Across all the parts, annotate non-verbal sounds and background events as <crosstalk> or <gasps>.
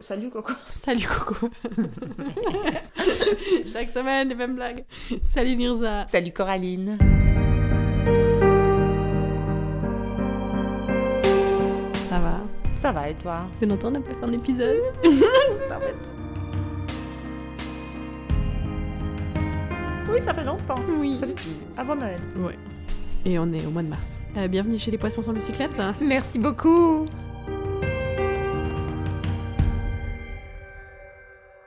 Salut Coco. <laughs> Salut Coco. <laughs> Chaque semaine, les mêmes blagues. Salut Nirza Salut Coraline. Ça va Ça va et toi Ça fait longtemps qu'on n'a pas fait un épisode. <laughs> Oui, ça fait longtemps. Oui. Ça fait depuis avant Noël. Oui Et on est au mois de mars. Euh, bienvenue chez les poissons sans bicyclette. Merci beaucoup.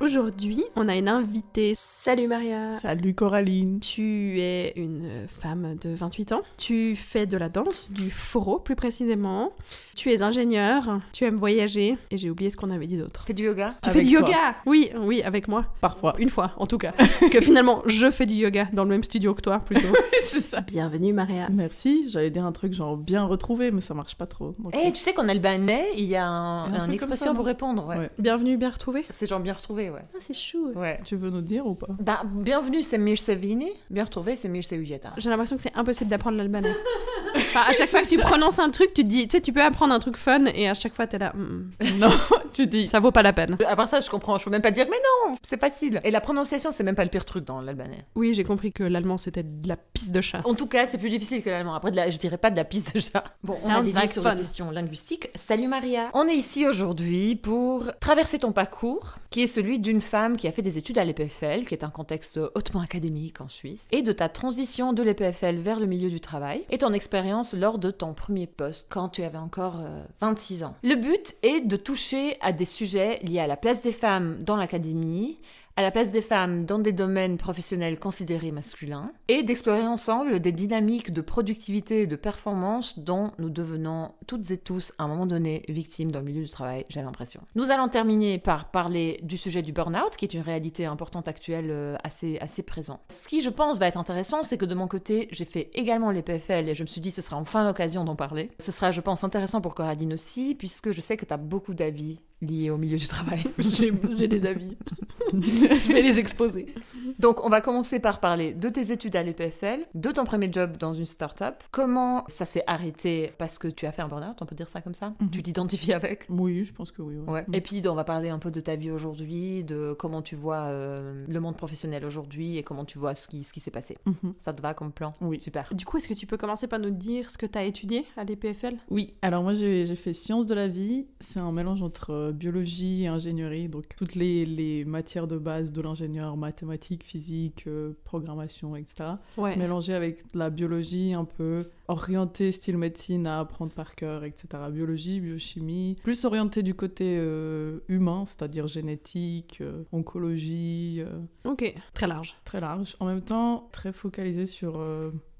Aujourd'hui, on a une invitée. Salut Maria. Salut Coraline. Tu es une femme de 28 ans. Tu fais de la danse, du foro plus précisément. Tu es ingénieure. Tu aimes voyager. Et j'ai oublié ce qu'on avait dit d'autre. Tu Fais du yoga. Tu fais du yoga. Oui, oui, avec moi. Parfois. Une fois, en tout cas. <laughs> que finalement, je fais du yoga dans le même studio que toi, plutôt. <laughs> C'est ça. Bienvenue Maria. Merci. J'allais dire un truc genre bien retrouvé, mais ça marche pas trop. Eh, euh, tu sais qu'en albanais, il y a un, expression pour répondre. Ouais. Bienvenue, bien retrouvé. C'est genre bien retrouvé. Ouais. Ah, c'est chou. Ouais. Tu veux nous dire ou pas bah, Bienvenue, c'est Vini. Bien retrouvé, c'est Ujeta. J'ai l'impression que c'est impossible d'apprendre l'albanais. <laughs> Enfin, à chaque fois que tu prononces un truc, tu te dis, tu sais, tu peux apprendre un truc fun et à chaque fois, t'es là. Mm, mm. non, <laughs> tu dis. Ça vaut pas la peine. À part ça, je comprends. Je peux même pas dire, mais non, c'est facile. Et la prononciation, c'est même pas le pire truc dans l'albanais. Oui, j'ai compris que l'allemand, c'était de la pisse de chat. En tout cas, c'est plus difficile que l'allemand. Après, je dirais pas de la pisse de chat. Bon, on a sur les questions linguistiques. Salut Maria. On est ici aujourd'hui pour traverser ton parcours, qui est celui du d'une femme qui a fait des études à l'EPFL, qui est un contexte hautement académique en Suisse, et de ta transition de l'EPFL vers le milieu du travail, et ton expérience lors de ton premier poste, quand tu avais encore 26 euh, ans. Le but est de toucher à des sujets liés à la place des femmes dans l'académie, à la place des femmes dans des domaines professionnels considérés masculins et d'explorer ensemble des dynamiques de productivité et de performance dont nous devenons toutes et tous à un moment donné victimes dans le milieu du travail, j'ai l'impression. Nous allons terminer par parler du sujet du burn-out, qui est une réalité importante actuelle euh, assez, assez présente. Ce qui, je pense, va être intéressant, c'est que de mon côté, j'ai fait également les PFL et je me suis dit ce sera enfin l'occasion d'en parler. Ce sera, je pense, intéressant pour Coradine aussi, puisque je sais que tu as beaucoup d'avis liées au milieu du travail. <laughs> J'ai des avis. <laughs> je vais les exposer. <laughs> Donc, on va commencer par parler de tes études à l'EPFL, de ton premier job dans une start-up, comment ça s'est arrêté parce que tu as fait un burn-out, on peut dire ça comme ça mhm. Tu t'identifies avec Oui, je pense que oui. Mhm. Et puis, on va parler un peu de ta vie aujourd'hui, de comment tu vois euh, le monde professionnel aujourd'hui et comment tu vois ce qui, ce qui s'est passé. Mhm. Ça te va comme plan Oui. Super. Du coup, est-ce que tu peux commencer par nous dire ce que tu as étudié à l'EPFL Oui. Alors, moi, j'ai fait sciences de la vie. C'est un mélange entre euh, biologie ingénierie, donc toutes les, matières de base de l'ingénieur, mathématiques, physique, euh, programmation, etc. Ouais. avec la biologie un peu orienté style médecine à apprendre par cœur, etc. Biologie, biochimie, plus orienté du côté euh, humain, c'est-à-dire génétique, oncologie. ok, très large. Très large. En même temps, très focalisé sur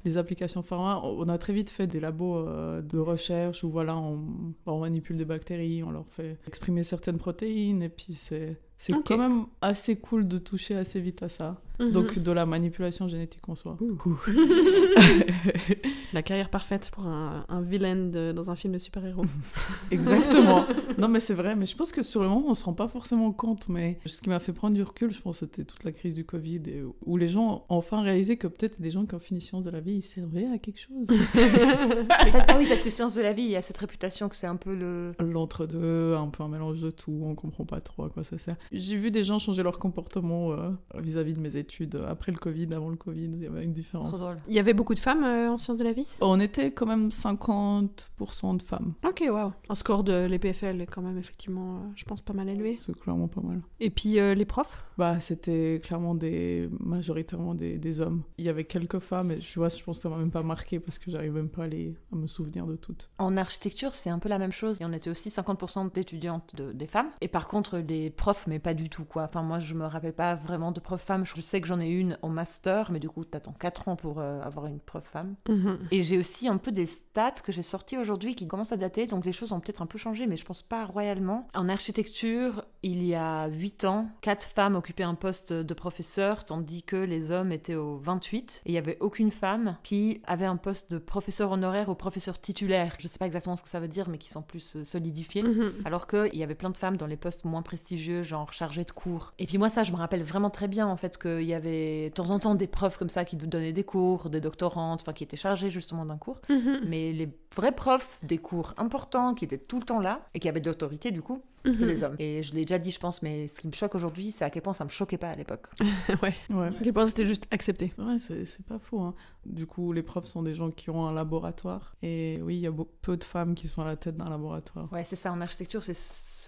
les applications pharma, on a très vite fait des labos euh, de recherche où voilà, on, on manipule des bactéries, on leur fait exprimer certaines protéines, et puis c'est c'est quand même assez cool de toucher assez vite à ça. Mhm. Donc de la manipulation génétique en soi. <laughs> la carrière parfaite pour un, un vilain dans un film de super-héros. <laughs> Exactement. Non mais c'est vrai, mais je pense que sur le moment on se rend pas forcément compte, mais ce qui m'a fait prendre du recul, je pense, c'était toute la crise du Covid, et où les gens ont enfin réalisé que peut-être des gens qui ont fini sciences de la vie, ils servaient à quelque chose. <laughs> Ah oui, parce que sciences de la vie, il y a cette réputation que c'est un peu le... L'entre-deux, un peu un mélange de tout, on comprend pas trop à quoi ça sert. J'ai vu des gens changer leur comportement euh, vis-à-vis de mes études euh, après le Covid, avant le Covid, il y avait une différence. Trop drôle. Il y avait beaucoup de femmes euh, en sciences de la vie On était quand même 50% de femmes. Ok, waouh. Un score de l'EPFL est quand même effectivement, je pense, pas mal élevé. C'est clairement pas mal. Et puis les profs Bah, c'était clairement des majoritairement des, des, hommes. Il y avait quelques femmes, et je vois, je pense que ça m'a même pas marqué parce que j'arrive même pas à, me souvenir de toutes. En architecture, c'est un peu la même chose. on était aussi 50% d'étudiantes de, des femmes. Et par contre, des profs, mais pas du tout quoi. Enfin moi je me rappelle pas vraiment de prof femme. Je sais que j'en ai une au master, mais du coup t'attends 4 ans pour euh, avoir une prof femme. Mhm. Et j'ai aussi un peu des stats que j'ai sorties aujourd'hui qui commencent à dater, donc les choses ont peut-être un peu changé, mais je pense pas royalement. En architecture, il y a 8 ans, 4 femmes occupaient un poste de professeur, tandis que les hommes étaient au 28, et il y avait aucune femme qui avait un poste de professeur honoraire ou professeur titulaire. Je sais pas exactement ce que ça veut dire, mais qui sont plus euh, solidifiés. Mhm. Alors Alors qu'il y avait plein de femmes dans les postes moins prestigieux, genre chargé de cours. Et puis moi, ça, je me rappelle vraiment très bien, en fait, qu'il y avait de temps en temps des profs comme ça qui donnaient des cours, des doctorantes, enfin, qui étaient chargés, justement d'un cours. Mhm. Mais les vrais profs des cours importants, qui étaient tout le temps là, et qui avaient de l'autorité, du coup, mhm. les hommes. Et je l'ai déjà dit, je pense, mais ce qui me choque aujourd'hui, c'est à quel point ça me choquait pas à l'époque. <laughs> ouais. À quel point c'était juste accepté. Ouais, c'est pas fou hein. Du coup, les profs sont des gens qui ont un laboratoire. Et oui, il y a peu de femmes qui sont à la tête d'un laboratoire. Ouais, c'est ça. En architecture, c'est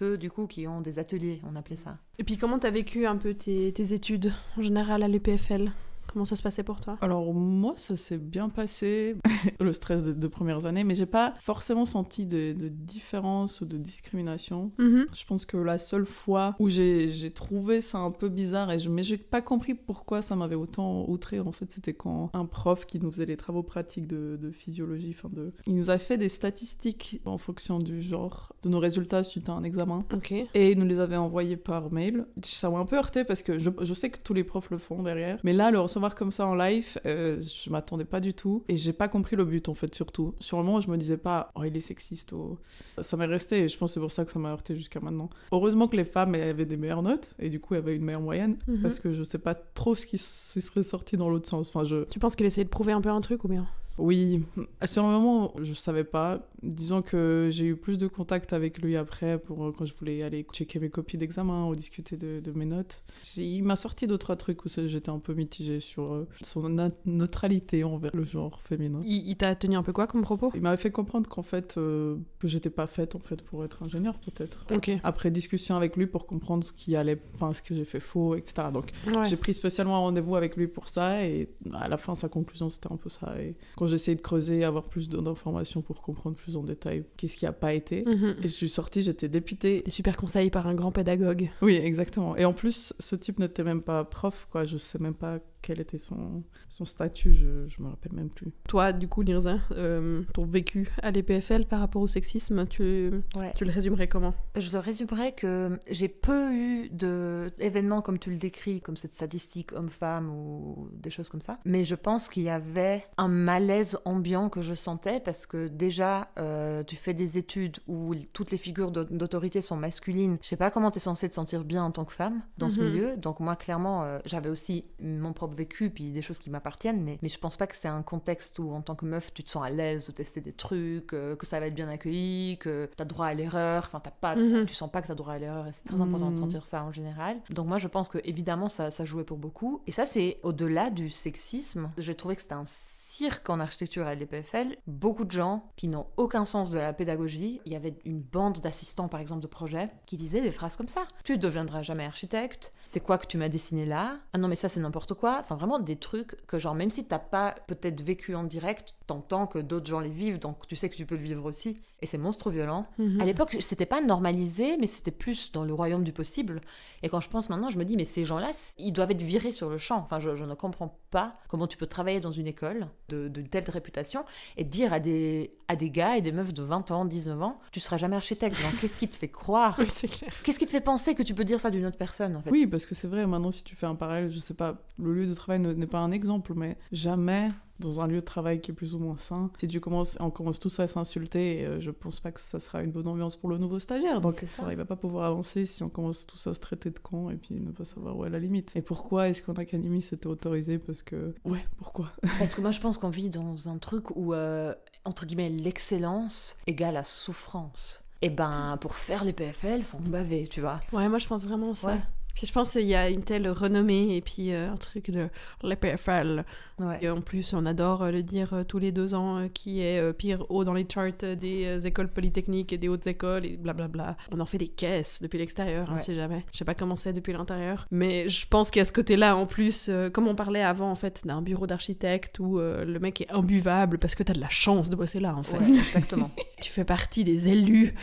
ceux du coup qui ont des ateliers, on appelait ça. Et puis comment t'as vécu un peu tes, tes études en général à l'EPFL Comment ça se passait pour toi Alors moi, ça s'est bien passé, <laughs> le stress des deux premières années, mais j'ai pas forcément senti de, différence ou de discrimination. Mhm. Je pense que la seule fois où j'ai trouvé ça un peu bizarre, et je, mais j'ai pas compris pourquoi ça m'avait autant outré, en fait, c'était quand un prof qui nous faisait les travaux pratiques de, physiologie, enfin de... Il nous a fait des statistiques en fonction du genre, de nos résultats suite à un examen. Ok. Et il nous les avait envoyés par mail. Ça m'a un peu heurté parce que je, sais que tous les profs le font derrière, mais là, le voir comme ça en live, euh, je m'attendais pas du tout. Et j'ai pas compris le but, en fait, surtout. sûrement le moment, je me disais pas, oh, il est sexiste. Oh. Ça m'est resté, et je pense c'est pour ça que ça m'a heurté jusqu'à maintenant. Heureusement que les femmes avaient des meilleures notes, et du coup, avaient une meilleure moyenne, mhm. parce que je sais pas trop ce qui serait sorti dans l'autre sens. Enfin, je... Tu penses qu'il essayait de prouver un peu un truc ou bien oui, à le moment, je savais pas. Disons que j'ai eu plus de contact avec lui après pour euh, quand je voulais aller checker mes copies d'examen ou discuter de, mes notes. Il m'a sorti d'autres trois trucs où j'étais un peu mitigée sur euh, son neutralité envers le genre féminin. Il, t'a tenu un peu quoi comme propos Il m'avait fait comprendre qu'en fait euh, que j'étais pas faite en fait pour être ingénieur peut-être. Ok. Après discussion avec lui pour comprendre ce qui allait, enfin ce que j'ai fait faux, etc. Donc j'ai pris spécialement un rendez-vous avec lui pour ça et à la fin sa conclusion c'était un peu ça. Et quand j'essayais de creuser, avoir plus d'informations pour comprendre plus en détail qu'est-ce qui a pas été. Mhm. Et je suis sortie, j'étais dépitée. super conseil par un grand pédagogue. Oui, exactement. Et en plus, ce type n'était même pas prof, quoi. Je sais même pas quel était son, son statut, je ne me rappelle même plus. Toi, du coup, Nirza, euh, ton vécu à l'EPFL par rapport au sexisme, tu, tu le résumerais comment Je le résumerais que j'ai peu eu d'événements comme tu le décris, comme cette statistique homme-femme ou des choses comme ça, mais je pense qu'il y avait un malaise ambiant que je sentais parce que déjà, euh, tu fais des études où toutes les figures d'autorité sont masculines. Je sais pas comment tu es censée te sentir bien en tant que femme dans ce mhm. milieu. Donc moi, clairement, euh, j'avais aussi mon problème vécu, puis des choses qui m'appartiennent, mais, mais je pense pas que c'est un contexte où en tant que meuf tu te sens à l'aise de tester des trucs, euh, que ça va être bien accueilli, que t'as droit à l'erreur, enfin t'as pas, mhm. tu sens pas que t'as droit à l'erreur, et c'est très important de mhm. sentir ça en général. Donc moi je pense que évidemment ça, ça jouait pour beaucoup, et ça c'est au-delà du sexisme, j'ai trouvé que c'était un cirque en architecture à l'EPFL, beaucoup de gens qui n'ont aucun sens de la pédagogie. Il y avait une bande d'assistants, par exemple, de projet, qui disaient des phrases comme ça. Tu deviendras jamais architecte, c'est quoi que tu m'as dessiné là Ah non, mais ça, c'est n'importe quoi. Enfin, vraiment des trucs que, genre, même si tu t'as pas peut-être vécu en direct, tant que d'autres gens les vivent, donc tu sais que tu peux le vivre aussi. Et c'est monstre violent. Mhm. À l'époque, c'était pas normalisé, mais c'était plus dans le royaume du possible. Et quand je pense maintenant, je me dis, mais ces gens-là, ils doivent être virés sur le champ. Enfin, je, ne comprends pas comment tu peux travailler dans une école de, telle réputation et dire à des, à des gars et des meufs de 20 ans, 19 ans, tu seras jamais architecte. Qu'est-ce qui te fait croire <laughs> Qu'est-ce qui te fait penser que tu peux dire ça d'une autre personne en fait est-ce que c'est vrai, maintenant, si tu fais un parallèle, je sais pas, le lieu de travail n'est pas un exemple, mais jamais dans un lieu de travail qui est plus ou moins sain, si tu commences, on commence tous à s'insulter, je euh, je pense pas que ça sera une bonne ambiance pour le nouveau stagiaire. Donc ça. il va pas pouvoir avancer si on commence ça à se traiter de con et puis ne pas savoir où est la limite. Et pourquoi est-ce qu'en académie c'était autorisé Parce que ouais, pourquoi <laughs> Parce que moi je pense qu'on vit dans un truc où euh, entre guillemets l'excellence égale la souffrance. Et ben pour faire les PFL, faut me baver, tu vois. Ouais, moi je pense vraiment ça je pense qu'il y a une telle renommée et puis euh, un truc de l'EPFL. Ouais. Et en plus, on adore euh, le dire euh, tous les deux ans qui est pire haut dans les charts des écoles polytechniques et des hautes écoles et blablabla. Bla bla. On en fait des caisses depuis l'extérieur, on jamais. Je sais pas comment c'est depuis l'intérieur. Mais je pense qu'à ce côté-là, en plus, comme on parlait avant en fait d'un bureau d'architecte où le mec est imbuvable parce que t'as de la chance de bosser là en fait. exactement. <laughs> tu fais partie des élus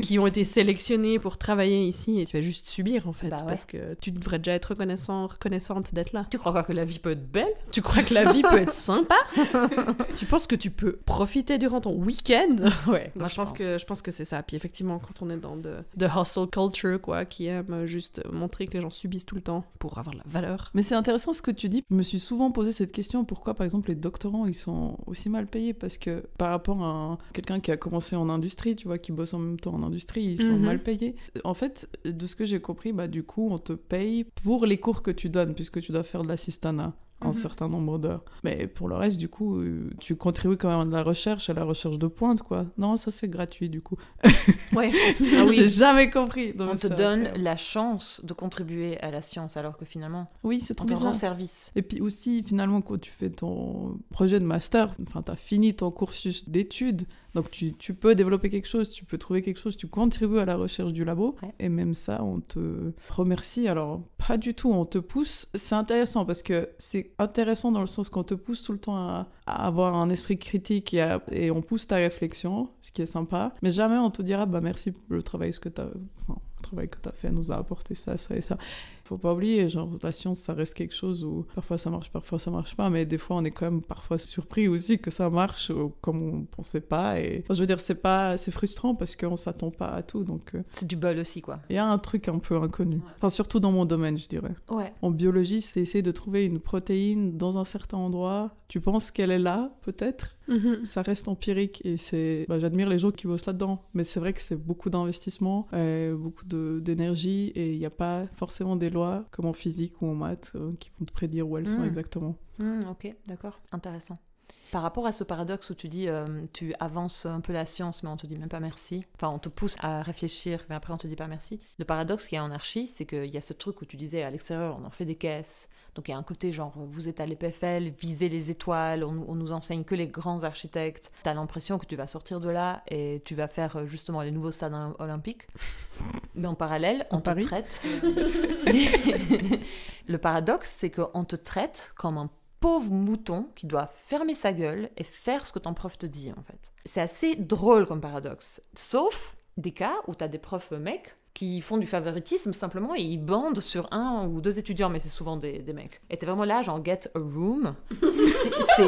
qui ont été sélectionnés pour travailler ici et tu vas juste subir en fait. Bah parce que euh, tu devrais déjà être reconnaissant, reconnaissante d'être là. Tu crois quoi que la vie peut être belle Tu crois que la vie peut être <laughs> sympa Tu penses que tu peux profiter durant ton week-end <laughs> Ouais. moi, je pense, que je pense que c'est ça. Puis effectivement, quand on est dans de, de hustle culture, quoi, qui aime juste montrer que les gens subissent tout le temps pour avoir la valeur. Mais c'est intéressant ce que tu dis. Je me suis souvent posé cette question pourquoi, par exemple, les doctorants ils sont aussi mal payés Parce que par rapport à quelqu'un qui a commencé en industrie, tu vois, qui bosse en même temps en industrie, ils sont mm-hmm. mal payés. En fait, de ce que j'ai compris, bah, du coup, on te paye pour les cours que tu donnes, puisque tu dois faire de l'assistana un mhm. certain nombre d'heures. Mais pour le reste, du coup, euh, tu contribues quand même à la recherche, à la recherche de pointe, quoi. Non, ça c'est gratuit, du coup. <laughs> Ouais. <laughs> Ah J'ai jamais compris. On te donne la chance de contribuer à la science, alors que finalement, oui, c'est ton grand service. Et puis aussi, finalement, quand tu fais ton projet de master, enfin, as fini ton cursus d'études, donc tu, peux développer quelque chose, tu peux trouver quelque chose, tu contribues à la recherche du labo. Et même ça, on te remercie. Alors, pas du tout, on te pousse. C'est intéressant parce que c'est intéressant dans le sens qu'on te pousse tout le temps à, avoir un esprit critique et, on pousse ta réflexion, ce qui est sympa. Mais jamais on te dira, bah merci pour le travail, que tu as... le travail que tu as fait nous a apporté ça, ça et ça. Faut pas oublier, genre, la science, ça reste quelque chose où parfois ça marche, parfois ça marche pas, mais des fois on est quand même parfois surpris aussi que ça marche comme on pensait pas. Et je veux dire, c'est pas, c'est frustrant parce qu'on s'attend pas à tout, donc. Euh, c'est du bol aussi, quoi. Il y a un truc un peu inconnu. Enfin, surtout dans mon domaine, je dirais. Ouais. En biologie, c'est essayer de trouver une protéine dans un certain endroit. Tu penses qu'elle est là, peut-être. Mm-hmm. Ça reste empirique et c'est. Bah, j'admire les gens qui bossent là-dedans, mais c'est vrai que c'est beaucoup d'investissement, euh, beaucoup d'énergie et il n'y a pas forcément des lois, comme en physique ou en maths, euh, qui vont te prédire où elles sont hmm. exactement. Hmm, ok, d'accord, intéressant. Par rapport à ce paradoxe où tu dis euh, tu avances un peu la science mais on te dit même pas merci, enfin on te pousse à réfléchir mais après on te dit pas merci. Le paradoxe qui est en archi, c'est qu'il y a ce truc où tu disais à l'extérieur on en fait des caisses, donc il y a un côté genre, euh, vous êtes à l'EPFL, visez les étoiles, on, nous enseigne que les grands architectes. T'as l'impression que tu vas sortir de là et tu vas faire euh, justement les nouveaux stades olympiques. Mais en parallèle, on te traite. <laughs> le paradoxe, c'est qu'on te traite comme un pauvre mouton qui doit fermer sa gueule et faire ce que ton prof te dit en fait. C'est assez drôle comme paradoxe. Sauf des cas où tu as des profs euh, mecs qui font du favoritisme simplement et ils bandent sur un ou deux étudiants, mais c'est souvent des, mecs. Et t'es vraiment là, genre get a room. <laughs> c'est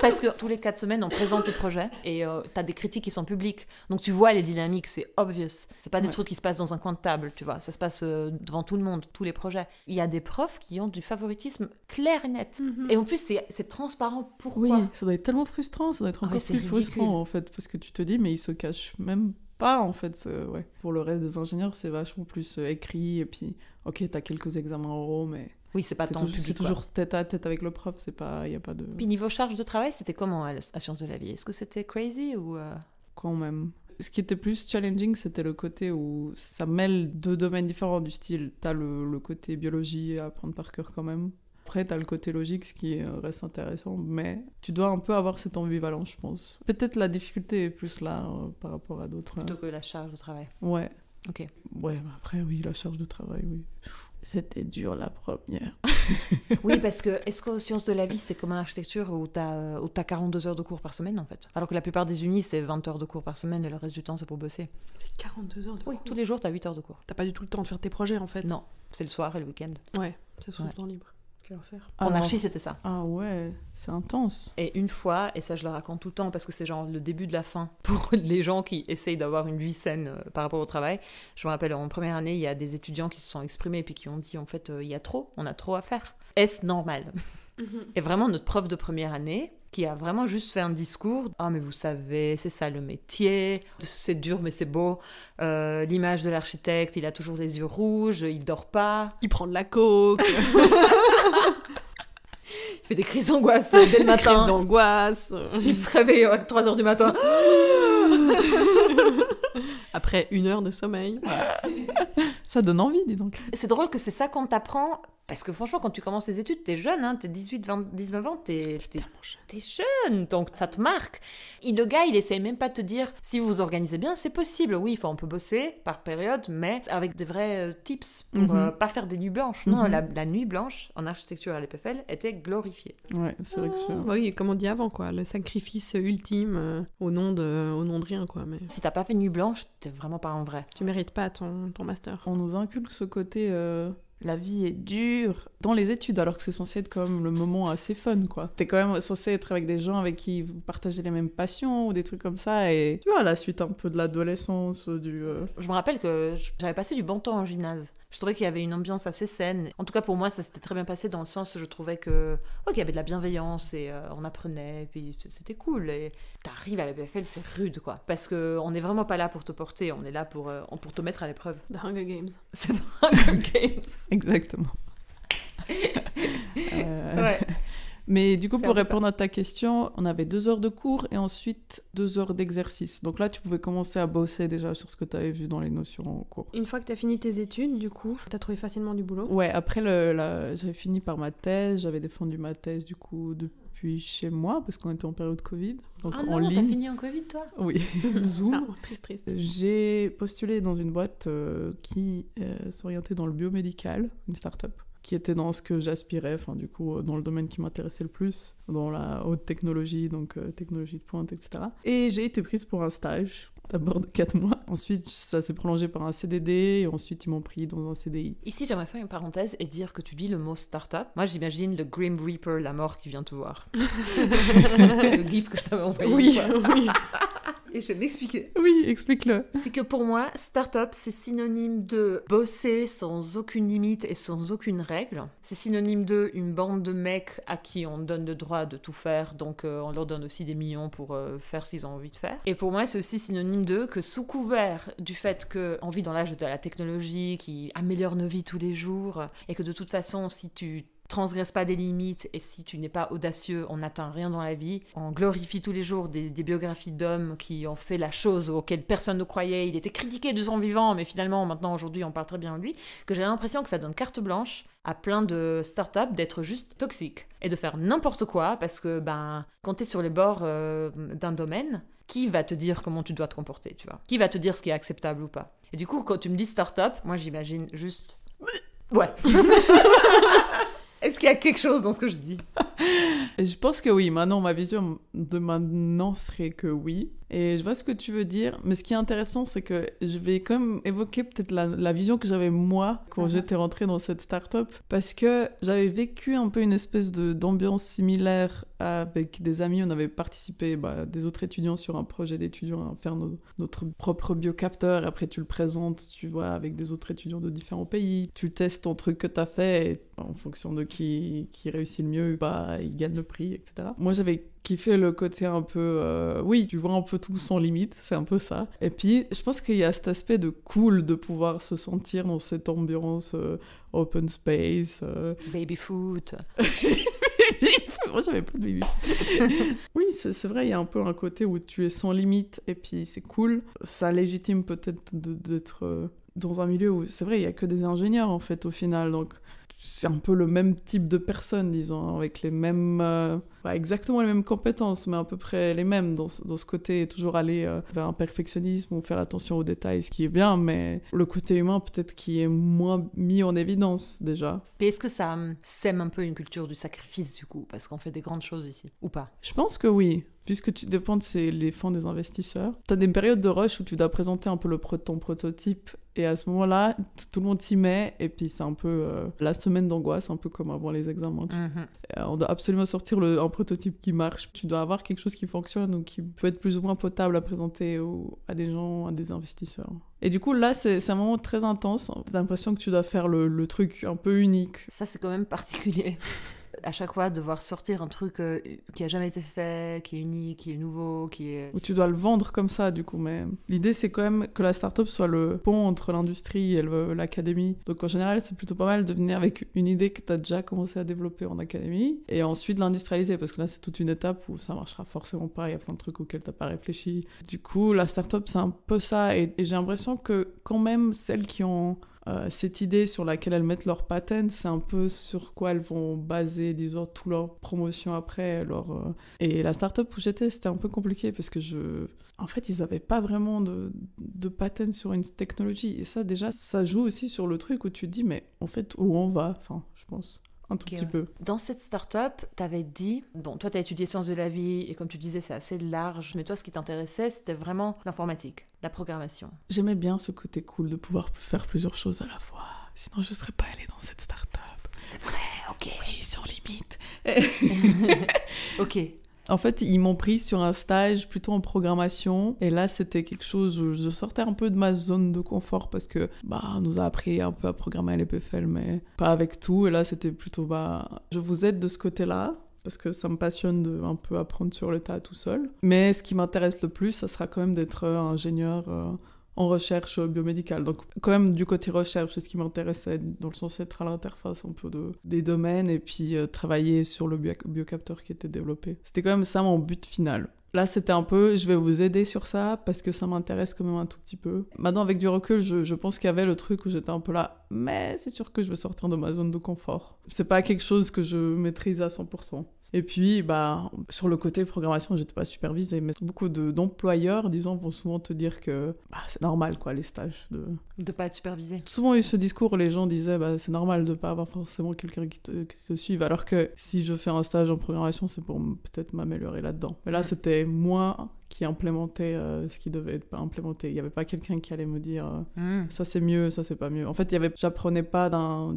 parce que tous les quatre semaines on présente le projet et euh, t'as des critiques qui sont publiques donc tu vois les dynamiques c'est obvious c'est pas des trucs qui se passent dans un coin de table tu vois ça se passe euh, devant tout le monde tous les projets il y a des profs qui ont du favoritisme clair et net mhm. et en plus c'est transparent pourquoi oui ça doit être tellement frustrant ça doit être ah encore plus frustrant en fait parce que tu te dis mais ils se cachent même en fait. ouais. Pour le reste des ingénieurs, c'est vachement plus euh, écrit et puis ok, t'as quelques examens oraux, mais oui, c'est pas tant C'est toujours tête à tête avec le prof, c'est pas, Il y a pas de. Puis niveau charge de travail, c'était comment à Sciences de la vie Est-ce que c'était crazy ou euh? Quand même. Ce qui était plus challenging, c'était le côté où ça mêle deux domaines différents du style. T'as as le côté biologie à apprendre par cœur quand même, après, tu as le côté logique, ce qui reste intéressant, mais tu dois un peu avoir cette ambivalence, je pense. Peut-être la difficulté est plus là euh, par rapport à d'autres. Plutôt que la charge de travail. Ouais. Ok. Ouais, après, oui, la charge de travail, oui. C'était dur la première. <laughs> oui, parce que est-ce qu'aux sciences de la vie, c'est comme en architecture où tu as, 42 heures de cours par semaine en fait Alors que la plupart des unis, c'est 20 heures de cours par semaine et le reste du temps, c'est pour bosser. C'est 42 heures de oui, cours Oui, tous les jours, tu as 8 heures de cours. T'as pas du tout le temps de faire tes projets en fait Non, c'est le soir et le week-end. Ouais, c'est souvent le temps libre faire En archi, c'était ça. Ah ouais, c'est intense. Et une fois, et ça je le raconte tout le temps parce que c'est genre le début de la fin <laughs> pour les gens qui essayent d'avoir une vie saine euh, par rapport au travail. Je me rappelle en première année, il y a des étudiants qui se sont exprimés et puis qui ont dit en fait, euh, il y a trop, on a trop à faire. Est-ce normal mhm. Et vraiment, notre prof de première année, qui a vraiment juste fait un discours. Ah, mais vous savez, c'est ça le métier, c'est dur, mais c'est beau. Euh, l'image de l'architecte, il a toujours des yeux rouges, il dort pas. Il prend de la coke. <laughs> il fait des crises d'angoisse dès le matin. Des crises d'angoisse. Il se réveille à 3 h du matin. <laughs> Après une heure de sommeil. ça donne envie, dis donc. C'est drôle que c'est ça qu'on t'apprend parce que franchement, quand tu commences tes études, t'es jeune, hein, t'es 18, 19 ans, t'es jeune. jeune, donc ça te marque. Et le gars, il essaye même pas de te dire si vous vous organisez bien, c'est possible. Oui, faut, on peut bosser par période, mais avec des vrais euh, tips pour mhm. euh, pas faire des nuits blanches. Non, mhm. la, nuit blanche en architecture à l'EPFL était glorifiée. Ouais, c'est vrai que c'est. Ah. oui, comme on dit avant, quoi, le sacrifice ultime euh, au nom de, au nom de rien, quoi. Mais si t'as pas fait nuit blanche, t'es vraiment pas en vrai. Tu mérites pas ton, ton master. On nous inculque ce côté la vie est dure dans les études, alors que c'est censé être comme le moment assez fun, quoi. T'es quand même censé être avec des gens avec qui vous partagez les mêmes passions ou des trucs comme ça, et tu vois, la suite un peu de l'adolescence, du. Euh, je me rappelle que j'avais passé du bon temps en gymnase. Je trouvais qu'il y avait une ambiance assez saine. En tout cas, pour moi, ça s'était très bien passé dans le sens, je trouvais que, il y avait de la bienveillance et euh, on apprenait, et puis c'était cool. Et t'arrives à la BFL, c'est rude, quoi. Parce qu'on n'est vraiment pas là pour te porter, on est là pour, euh, pour te mettre à l'épreuve. The Games. <laughs> C'est The Hunger Games. Exactement. Euh, <laughs> mais du coup, pour répondre à ta question, on avait deux heures de cours et ensuite deux heures d'exercice. Donc là, tu pouvais commencer à bosser déjà sur ce que tu avais vu dans les notions en cours. Une fois que tu as fini tes études, du coup, tu as trouvé facilement du boulot Ouais, après, j'avais fini par ma thèse, j'avais défendu ma thèse du coup de chez moi parce qu'on était en période Covid. Donc ah en fini en Covid toi Oui, <laughs> Zoom. Ah, triste, triste. J'ai postulé dans une boîte euh, qui euh, s'orientait dans le biomédical, une start-up qui était dans ce que j'aspirais, enfin du coup euh, dans le domaine qui m'intéressait le plus, dans la haute technologie, donc euh, technologie de pointe, etc. Et j'ai été prise pour un stage, d'abord de 4 mois. Ensuite, ça s'est prolongé par un CDD et ensuite ils m'ont pris dans un CDI. Ici, j'aimerais faire une parenthèse et dire que tu dis le mot startup. Moi, j'imagine le Grim Reaper, la mort qui vient te voir. <laughs> le gif que je t'avais envoyé. Oui, oui. Et je vais m'expliquer. Oui, explique-le. C'est que pour moi, start-up, c'est synonyme de bosser sans aucune limite et sans aucune règle. C'est synonyme de une bande de mecs à qui on donne le droit de tout faire, donc euh, on leur donne aussi des millions pour euh, faire ce qu'ils ont envie de faire. Et pour moi, c'est aussi synonyme de que sous couvert du fait qu'on vit dans l'âge de la technologie qui améliore nos vies tous les jours et que de toute façon, si tu transgresse pas des limites et si tu n'es pas audacieux, on n'atteint rien dans la vie. On glorifie tous les jours des, biographies d'hommes qui ont fait la chose auxquelles personne ne croyait. Il était critiqué de son vivant, mais finalement, maintenant, aujourd'hui, on parle très bien de lui. Que j'ai l'impression que ça donne carte blanche à plein de startups d'être juste toxiques et de faire n'importe quoi parce que, ben, quand t'es sur les bords euh, d'un domaine, qui va te dire comment tu dois te comporter, tu vois Qui va te dire ce qui est acceptable ou pas Et du coup, quand tu me dis startup, moi j'imagine juste. Ouais. <laughs> il y a quelque chose dans ce que je dis <laughs> Je pense que oui. Maintenant, ma vision de maintenant serait que oui. Et je vois ce que tu veux dire. Mais ce qui est intéressant, c'est que je vais quand même évoquer peut-être la, vision que j'avais moi quand uh-huh. j'étais rentrée dans cette start-up. Parce que j'avais vécu un peu une espèce d'ambiance similaire avec des amis. On avait participé, bah, des autres étudiants, sur un projet d'étudiants à faire notre propre biocapteur. Après, tu le présentes, tu vois, avec des autres étudiants de différents pays. Tu testes ton truc que tu as fait et, en fonction de qui, qui réussit le mieux, bah, il gagne le prix, etc. Moi, j'avais qui fait le côté un peu euh, oui tu vois un peu tout sans limite c'est un peu ça et puis je pense qu'il y a cet aspect de cool de pouvoir se sentir dans cette ambiance euh, open space euh. <laughs> baby foot Moi, j'avais pas de baby <laughs> oui, c'est vrai, il y a un peu un côté où tu es sans limite et puis c'est cool. Ça légitime peut-être d'être dans un milieu où, c'est vrai, il y a que des ingénieurs en fait au final. Donc, c'est un peu le même type de personne, disons, avec les mêmes exactement les mêmes compétences, mais à peu près les mêmes dans, dans ce côté, toujours aller euh, vers un perfectionnisme ou faire attention aux détails, ce qui est bien, mais le côté humain peut-être qui est moins mis en évidence déjà. Et est-ce que ça hum, sème un peu une culture du sacrifice du coup Parce qu'on fait des grandes choses ici, ou pas Je pense que oui puisque tu dépends de les fonds des investisseurs. Tu as des périodes de rush où tu dois présenter un peu le, ton prototype et à ce moment-là, tout le monde s'y met et puis c'est un peu euh, la semaine d'angoisse, un peu comme avant les examens. Mhm. Euh, on doit absolument sortir le, un prototype qui marche. Tu dois avoir quelque chose qui fonctionne ou qui peut être plus ou moins potable à présenter à des gens, à des investisseurs. Et du coup, là, c'est un moment très intense. as l'impression que tu dois faire le truc un peu unique. Ça, c'est quand même particulier. <laughs> à chaque fois devoir sortir un truc euh, qui a jamais été fait, qui est unique, qui est nouveau, qui est... Ou tu dois le vendre comme ça, du coup. Mais l'idée, c'est quand même que la start-up soit le pont entre l'industrie et l'académie. Donc en général, c'est plutôt pas mal de venir avec une idée que tu as déjà commencé à développer en académie et ensuite l'industrialiser parce que là, c'est toute une étape où ça marchera forcément pas. Il y a plein de trucs auxquels t'as pas réfléchi. Du coup, la start-up, c'est un peu ça. et j'ai l'impression que quand même, celles qui ont euh, cette idée sur laquelle elles mettent leur patent, c'est un peu sur quoi elles vont baser, disons, tout leur promotion après. Leur, euh. Et la startup où j'étais, c'était un peu compliqué parce que je. En fait, ils n'avaient pas vraiment de, de patent sur une technologie. Et ça, déjà, ça joue aussi sur le truc où tu te dis, mais en fait, où on va Enfin, je pense. Euh, dans cette start-up, tu avais dit, bon, toi, tu as étudié sciences de la vie, et comme tu disais, c'est assez large, mais toi, ce qui t'intéressait, c'était vraiment l'informatique, la programmation. J'aimais bien ce côté cool de pouvoir faire plusieurs choses à la fois, sinon je ne serais pas allée dans cette start-up. C'est vrai, ok. Oui, sans limite. <laughs> <laughs> ok. En fait, ils m'ont pris sur un stage plutôt en programmation. Et là, c'était quelque chose où je sortais un peu de ma zone de confort parce que, bah, nous a appris un peu à programmer à l'EPFL, mais pas avec tout. Et là, c'était plutôt, bah, je vous aide de ce côté-là parce que ça me passionne de un peu apprendre sur le tas tout seul. Mais ce qui m'intéresse le plus, ça sera quand même d'être euh, ingénieur euh, en recherche euh, biomédicale. Donc quand même du côté recherche, c'est ce qui m'intéressait, dans le sens d'être à l'interface un peu de, des domaines et puis euh, travailler sur le biocapteur qui était développé. C'était quand même ça mon but final. Là, c'était un peu, je vais vous aider sur ça parce que ça m'intéresse quand même un tout petit peu. Maintenant, avec du recul, je, je pense qu'il y avait le truc où j'étais un peu là, mais c'est sûr que je veux sortir de ma zone de confort. C'est pas quelque chose que je maîtrise à 100%. Et puis, bah, sur le côté programmation, j'étais pas supervisée, mais beaucoup d'employeurs, disons, vont souvent te dire que bah, c'est normal, quoi, les stages. De ne pas être supervisée. Souvent, il eu ce discours, les gens disaient, bah, c'est normal de ne pas avoir forcément quelqu'un qui, qui te, suive, alors que si je fais un stage en programmation, c'est pour peut-être m'améliorer là-dedans. Mais là, c'était moins qui implémentait euh, ce qui devait être implémenté. Il n'y avait pas quelqu'un qui allait me dire euh, hmm. ça c'est mieux, ça c'est pas mieux. En fait, il avait, j'apprenais pas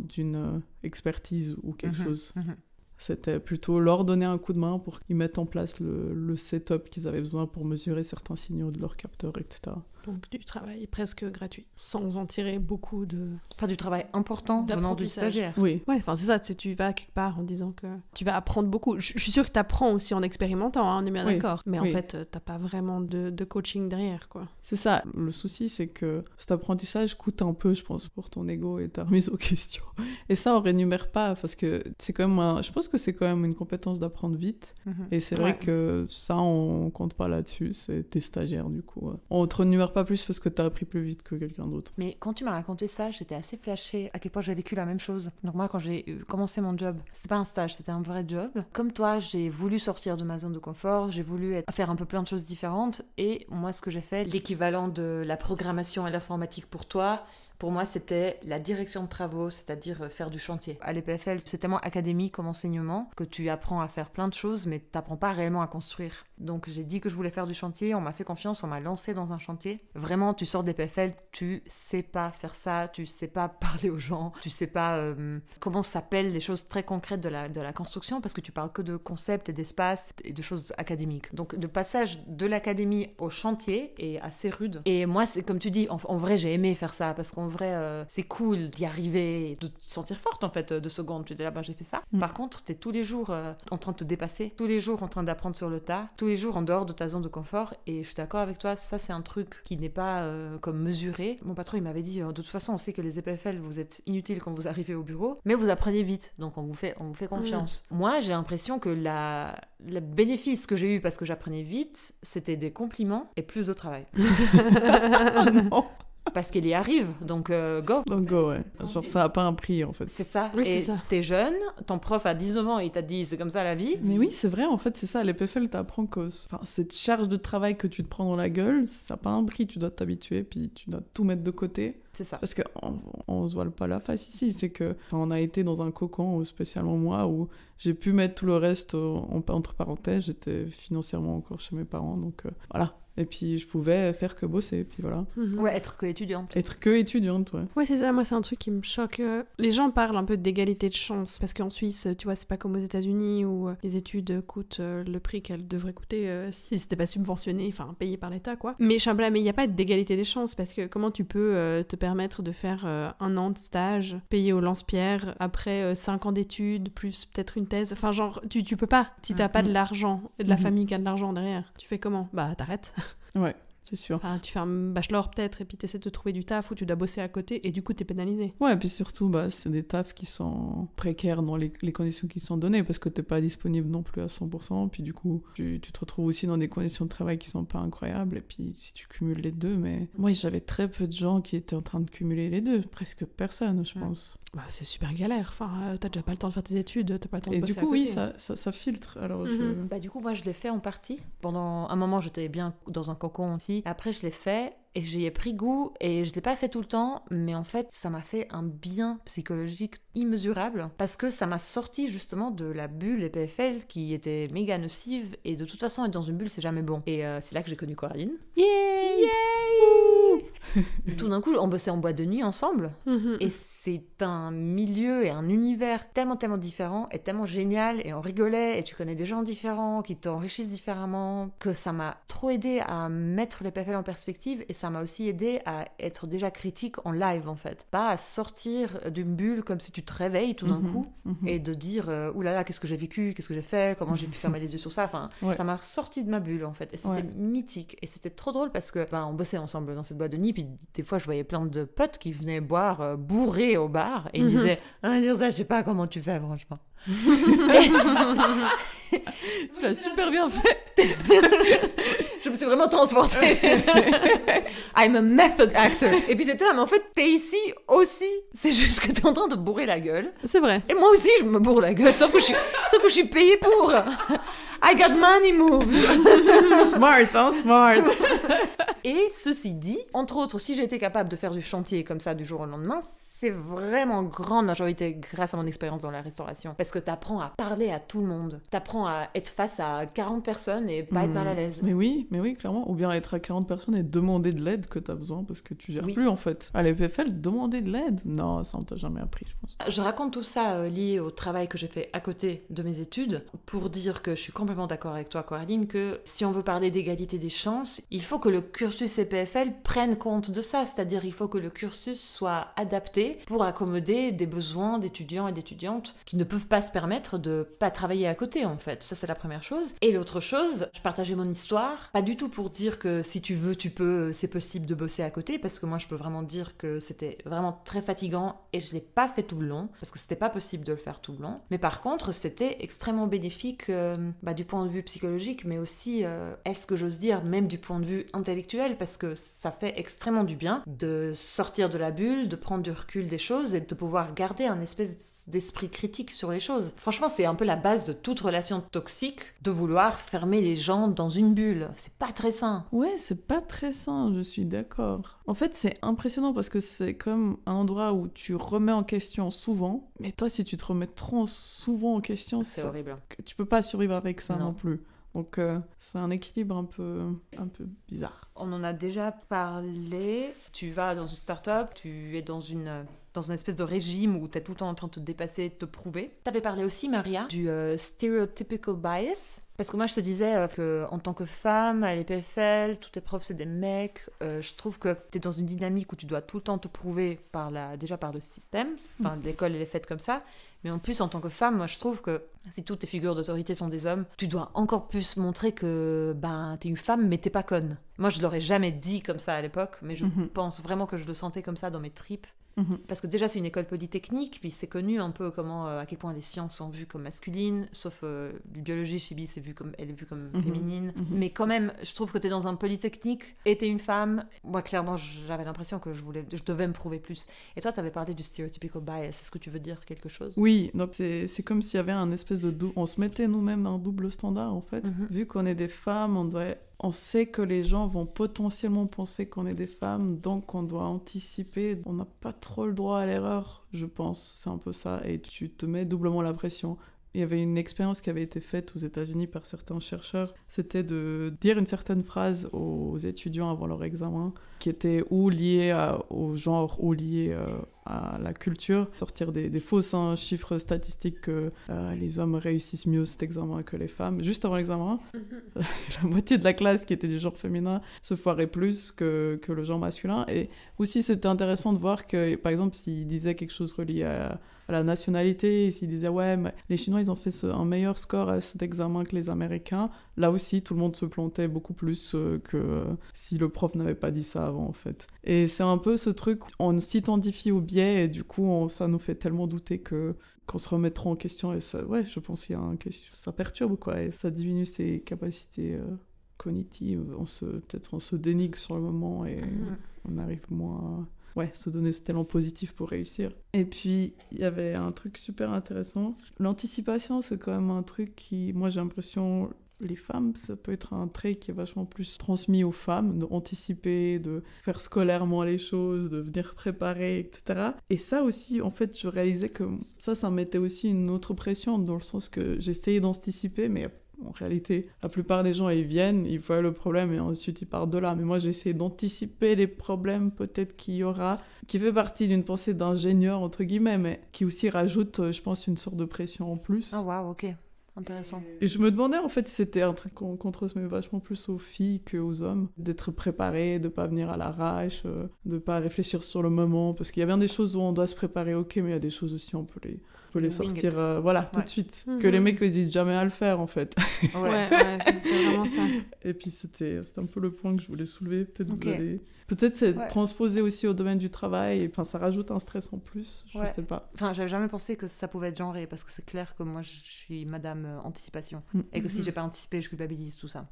d'une euh, expertise ou quelque mhm. chose. Mhm. C'était plutôt leur donner un coup de main pour qu'ils mettent en place le, le setup qu'ils avaient besoin pour mesurer certains signaux de leur capteur, etc. Donc du travail presque gratuit, sans en tirer beaucoup de... Enfin du travail important venant du stagiaire. Oui, ouais, enfin c'est ça, c'est tu vas quelque part en disant que tu vas apprendre beaucoup. Je, suis sûre que tu apprends aussi en expérimentant, hein, on est bien d'accord. Mais en fait, t'as pas vraiment de, coaching derrière, quoi. C'est ça, le souci c'est que cet apprentissage coûte un peu, je pense, pour ton ego et ta remise aux questions. Et ça, on rémunère pas, parce que c'est quand même... Un... Je pense que c'est quand même une compétence d'apprendre vite. Mhm. Et c'est vrai que ça, on compte pas là-dessus, c'est tes stagiaires du coup. Euh. On te pas pas plus parce que t'as appris plus vite que quelqu'un d'autre. Mais quand tu m'as raconté ça, j'étais assez flashée à quel point j'ai vécu la même chose. Donc moi, quand j'ai euh, commencé mon job, c'est pas un stage, c'était un vrai job. Comme toi, j'ai voulu sortir de ma zone de confort, j'ai voulu faire un peu plein de choses différentes. Et moi, ce que j'ai fait, l'équivalent de la programmation et l'informatique pour toi, pour moi, c'était la direction de travaux, c'est-à-dire euh, faire du chantier. À l'EPFL, c'est tellement académique comme enseignement que tu apprends à faire plein de choses, mais t'apprends pas réellement à construire. Donc j'ai dit que je voulais faire du chantier, on m'a fait confiance, on m'a lancé dans un chantier. Vraiment, tu sors des PFL, tu sais pas faire ça, tu sais pas <laughs> parler aux gens, tu sais pas euh, comment s'appellent les choses très concrètes de la, de la construction parce que tu parles que de concepts et d'espace et de choses académiques. Donc, le passage de l'académie au chantier est assez rude. Et moi, c'est comme tu dis, en, vrai, j'ai aimé faire ça parce qu'en vrai, euh, c'est cool d'y arriver, de te sentir forte en fait, de secondes. Tu dis, là ah ben, j'ai fait ça. Mm. Par contre, t'es tous les jours euh, en train de te dépasser, tous les jours en train d'apprendre sur le tas, tous les jours en dehors de ta zone de confort. Et je suis d'accord avec toi, ça c'est un truc qui n'est pas euh, comme mesuré. Mon patron, il m'avait dit, euh, de toute façon, on sait que les EPFL, vous êtes inutiles quand vous arrivez au bureau, mais vous apprenez vite, donc on vous fait, on vous fait confiance. Mm. Moi, j'ai l'impression que la, le bénéfice que j'ai eu parce que j'apprenais vite, c'était des compliments et plus de travail. oh <laughs> non parce qu'elle y arrive, donc euh, go. Donc go, ouais. Genre, ça n'a pas un prix, en fait. C'est ça. Oui, et t'es jeune, ton prof a 19 ans et il t'a dit c'est comme ça la vie. Mais oui, c'est vrai, en fait, c'est ça. L'EPFL t'apprend que enfin, cette charge de travail que tu te prends dans la gueule, ça n'a pas un prix. Tu dois t'habituer, puis tu dois tout mettre de côté. C'est ça. Parce qu'on on se voile pas la face ici. C'est que on a été dans un cocon, euh, spécialement moi, où j'ai pu mettre tout le reste euh, entre parenthèses. J'étais financièrement encore chez mes parents, donc voilà. Et puis je pouvais faire que bosser, puis voilà. Mhm. Ouais, être que étudiante. Être que étudiante, ouais. Ouais, c'est ça, moi c'est un truc qui me choque. Euh, les gens parlent un peu d'égalité de chance, parce qu'en Suisse, tu vois, c'est pas comme aux États-Unis où euh, les études coûtent euh, le prix qu'elles devraient coûter si c'était pas subventionné, enfin payé par l'État, quoi. Mais je mais il n'y a pas d'égalité des chances, parce que comment tu peux te permettre de faire un an de stage, payé au lance-pierre, après cinq ans d'études, plus peut-être une thèse, enfin genre, tu, tu peux pas, si t'as mm, pas de mm. l'argent, de la mm-hmm. famille qui a de l'argent derrière, tu fais comment Bah t'arrêtes. <laughs> Ouais. c'est sûr. Enfin, tu fais un bachelor peut-être et puis tu essaies de trouver du taf ou tu dois bosser à côté et du coup tu es pénalisé. Ouais, et puis surtout, bah, c'est des tafs qui sont précaires dans les, conditions qui sont données parce que tu pas disponible non plus à 100%. Puis du coup, tu, te retrouves aussi dans des conditions de travail qui sont pas incroyables. Et puis si tu cumules les deux, mais moi j'avais très peu de gens qui étaient en train de cumuler les deux, presque personne, je pense. Bah, c'est super galère. Enfin, euh, déjà pas le temps de faire tes études, t'as pas le temps et Et du coup, oui, ça, filtre. Alors, mhm. bah, du coup, moi je l'ai fait en partie. Pendant un moment, j'étais bien dans un cocon aussi après, je l'ai fait et j'y ai pris goût et je l'ai pas fait tout le temps, mais en fait, ça m'a fait un bien psychologique immesurable parce que ça m'a sorti justement de la bulle EPFL qui était méga nocive et de toute façon, être dans une bulle, c'est jamais bon. Et euh, c'est là que j'ai connu Coraline. <laughs> Tout d'un coup, on bossait en bois de nuit ensemble. Mhm. Et c'est un milieu et un univers tellement, tellement différent et tellement génial. Et on rigolait et tu connais des gens différents qui t'enrichissent différemment que ça m'a trop aidé à mettre les PFL en perspective et ça m'a aussi aidé à être déjà critique en live en fait. Pas à sortir d'une bulle comme si tu te réveilles tout d'un mhm. coup mhm. et de dire euh, oulala, qu'est-ce que j'ai vécu, qu'est-ce que j'ai fait, comment j'ai pu fermer les <laughs> yeux sur ça. Enfin, ça m'a sorti de ma bulle en fait. Et c'était mythique. Et c'était trop drôle parce que ben, on bossait ensemble dans cette boîte de nuit des fois, je voyais plein de potes qui venaient boire bourré euh, bourrés au bar et ils mhm. disaient Ah, ça, je sais pas comment tu fais, franchement. <laughs> <laughs> tu l'as super bien fait. <laughs> je me suis vraiment transportée. <laughs> I'm a method actor. Et puis j'étais là, mais en fait, t'es ici aussi. C'est juste que t'es en train de bourrer la gueule. C'est vrai. Et moi aussi, je me bourre la gueule, sauf que je suis, que je suis payée pour. I got money moves. smart, hein, smart. Et ceci dit, entre autres, si j'étais capable de faire du chantier comme ça du jour au lendemain, c'est vraiment grande majorité grâce à mon expérience dans la restauration. Parce que t'apprends à parler à tout le monde. T'apprends à être face à 40 personnes et pas être mm. mal à l'aise. Mais oui, mais oui, clairement. Ou bien être à 40 personnes et demander de l'aide que t'as besoin parce que tu gères plus en fait. À l'EPFL, demander de l'aide Non, ça on t'a jamais appris, je pense. Je raconte tout ça euh, lié au travail que j'ai fait à côté de mes études pour dire que je suis complètement d'accord avec toi, Coraline, que si on veut parler d'égalité des chances, il faut que le cursus EPFL prenne compte de ça. C'est-à-dire, il faut que le cursus soit adapté pour accommoder des besoins d'étudiants et d'étudiantes qui ne peuvent pas se permettre de pas travailler à côté en fait. Ça c'est la première chose. Et l'autre chose, je partageais mon histoire, pas du tout pour dire que si tu veux, tu peux, c'est possible de bosser à côté parce que moi je peux vraiment dire que c'était vraiment très fatigant et je l'ai pas fait tout le long parce que c'était pas possible de le faire tout le long. Mais par contre, c'était extrêmement bénéfique euh, bah, du point de vue psychologique, mais aussi, euh, est-ce que j'ose dire, même du point de vue intellectuel parce que ça fait extrêmement du bien de sortir de la bulle, de prendre du recul des choses et de pouvoir garder un espèce d'esprit critique sur les choses. Franchement, c'est un peu la base de toute relation toxique de vouloir fermer les gens dans une bulle. C'est pas très sain. Ouais, c'est pas très sain, je suis d'accord. En fait, c'est impressionnant parce que c'est comme un endroit où tu remets en question souvent. Mais toi, si tu te remets trop souvent en question, c'est horrible. Tu peux pas survivre avec ça non plus. Donc euh, c'est un équilibre un peu, un peu bizarre. On en a déjà parlé. Tu vas dans une start-up, tu es dans une dans une espèce de régime où tu es tout le temps en train de te dépasser, de te prouver. Tu avais parlé aussi, Maria, du euh, stereotypical bias. Parce que moi, je te disais euh, que en tant que femme, à l'EPFL, tous tes profs, c'est des mecs. je trouve que tu es dans une dynamique où tu dois tout le temps te prouver, par la, déjà par le système. Enfin, mm. l'école, elle est faite comme ça. Mais en plus, en tant que femme, moi je trouve que si toutes tes figures d'autorité sont des hommes, tu dois encore plus montrer que ben t'es une femme mais t'es pas conne. Moi je l'aurais jamais dit comme ça à l'époque, mais je mhm. pense vraiment que je le sentais comme ça dans mes tripes. Mhm. Parce que déjà, c'est une école polytechnique, puis c'est connu un peu comment, euh, à quel point les sciences sont vues comme masculines, sauf la euh, biologie, chimie, c'est vu comme, elle est vue comme mhm. féminine. Mhm. Mais quand même, je trouve que tu es dans un polytechnique et tu es une femme. Moi, clairement, j'avais l'impression que je, voulais, je devais me prouver plus. Et toi, tu avais parlé du stereotypical bias. Est-ce que tu veux dire quelque chose Oui, donc c'est comme s'il y avait un espèce de. On se mettait nous-mêmes un double standard, en fait. Vu qu'on est des femmes, on devrait on sait que les gens vont potentiellement penser qu'on est des femmes, donc on doit anticiper. On n'a pas trop le droit à l'erreur, je pense. C'est un peu ça. Et tu te mets doublement la pression il y avait une expérience qui avait été faite aux États-Unis par certains chercheurs, c'était de dire une certaine phrase aux étudiants avant leur examen, qui était ou liée au genre ou liée euh, à la culture, sortir des, fausses hein, chiffres statistiques que euh, les hommes réussissent mieux cet examen que les femmes. Juste avant l'examen, mhm. <laughs> la moitié de la classe qui était du genre féminin se foirait plus que, que le genre masculin. Et aussi, c'était intéressant de voir que, par exemple, s'ils disaient quelque chose relié à à la nationalité, s'ils disaient ouais, mais les Chinois ils ont fait un meilleur score à cet examen que les Américains, là aussi tout le monde se plantait beaucoup plus euh, que euh, si le prof n'avait pas dit ça avant en fait. Et c'est un peu ce truc, on s'identifie au biais et du coup ça nous fait tellement douter que qu'on se remettra en question et ça, ouais, je pense qu'il y a un question, ça perturbe quoi et ça diminue ses capacités. Euh, cognitives. on se peut-être on se dénigre sur le moment et ah. on arrive moins ouais, se donner ce talent positif pour réussir. Et puis, il y avait un truc super intéressant. L'anticipation, c'est quand même un truc qui, moi, j'ai l'impression, les femmes, ça peut être un trait qui est vachement plus transmis aux femmes, anticiper, de faire scolairement les choses, de venir préparer, etc. Et ça aussi, en fait, je réalisais que ça, ça mettait aussi une autre pression, dans le sens que j'essayais d'anticiper, mais en réalité, la plupart des gens, ils viennent, ils voient le problème et ensuite ils partent de là. Mais moi, j'essaie d'anticiper les problèmes peut-être qu'il y aura, qui fait partie d'une pensée d'ingénieur, entre guillemets, mais qui aussi rajoute, euh, je pense, une sorte de pression en plus. Ah, waouh, ok. Intéressant. Et je me demandais en fait si c'était un truc qu'on transmet vachement plus aux filles qu'aux hommes, d'être préparé, de pas venir à l'arrache, euh, de pas réfléchir sur le moment, parce qu'il y a bien des choses où on doit se préparer, ok, mais il y a des choses aussi on peut les les sortir euh, voilà, tout de suite. Mhm. Que les mecs n'hésitent jamais à le faire, en fait. Ouais, c'est vraiment ça. <laughs> Et puis, c'était un peu le point que je voulais soulever. Peut-être que Peut-être c'est transposé aussi au domaine du travail. Enfin, ça rajoute un stress en plus. Je sais pas. Enfin, j'avais jamais pensé que ça pouvait être genré, parce que c'est clair que moi, je suis madame euh, anticipation. Mm. Et que si mm-hmm. j'ai pas anticipé, je culpabilise tout ça.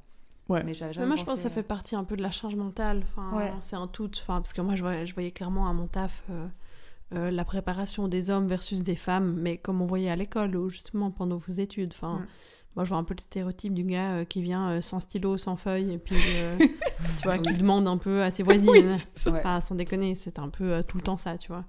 Ouais. Mais, moi, je pense que ça euh, fait partie un peu de la charge mentale. Enfin, c'est un tout. Enfin, parce que moi, je voyais, clairement à mon taf euh, la préparation des hommes versus des femmes, mais comme on voyait à l'école ou justement pendant vos études. Enfin, mm. moi je vois un peu le stéréotype du gars euh, qui vient euh, sans stylo, sans feuille, et puis <laughs> tu vois, qui demande un peu à ses <laughs> voisines. sans déconner, c'est un peu tout le temps ça, tu vois.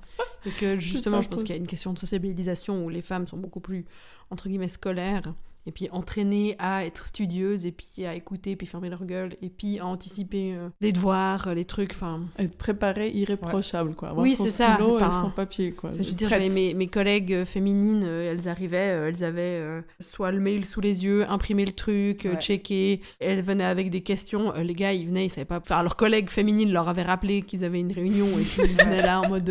Et que <laughs> justement, je pense qu'il y a une question de sociabilisation où les femmes sont beaucoup plus entre guillemets scolaires et puis entraîner à être studieuse, et puis à écouter puis fermer leur gueule et puis à anticiper euh, les devoirs euh, les trucs enfin être préparée irréprochable quoi oui c'est ça sans euh, papier quoi je veux dire mes, mes, collègues féminines elles arrivaient elles avaient soit le mail sous les yeux imprimer le truc checké checker elles venaient avec des questions les gars ils venaient ils savaient pas enfin leurs collègues féminines leur avaient rappelé qu'ils avaient une réunion et puis ils <laughs> venaient là en mode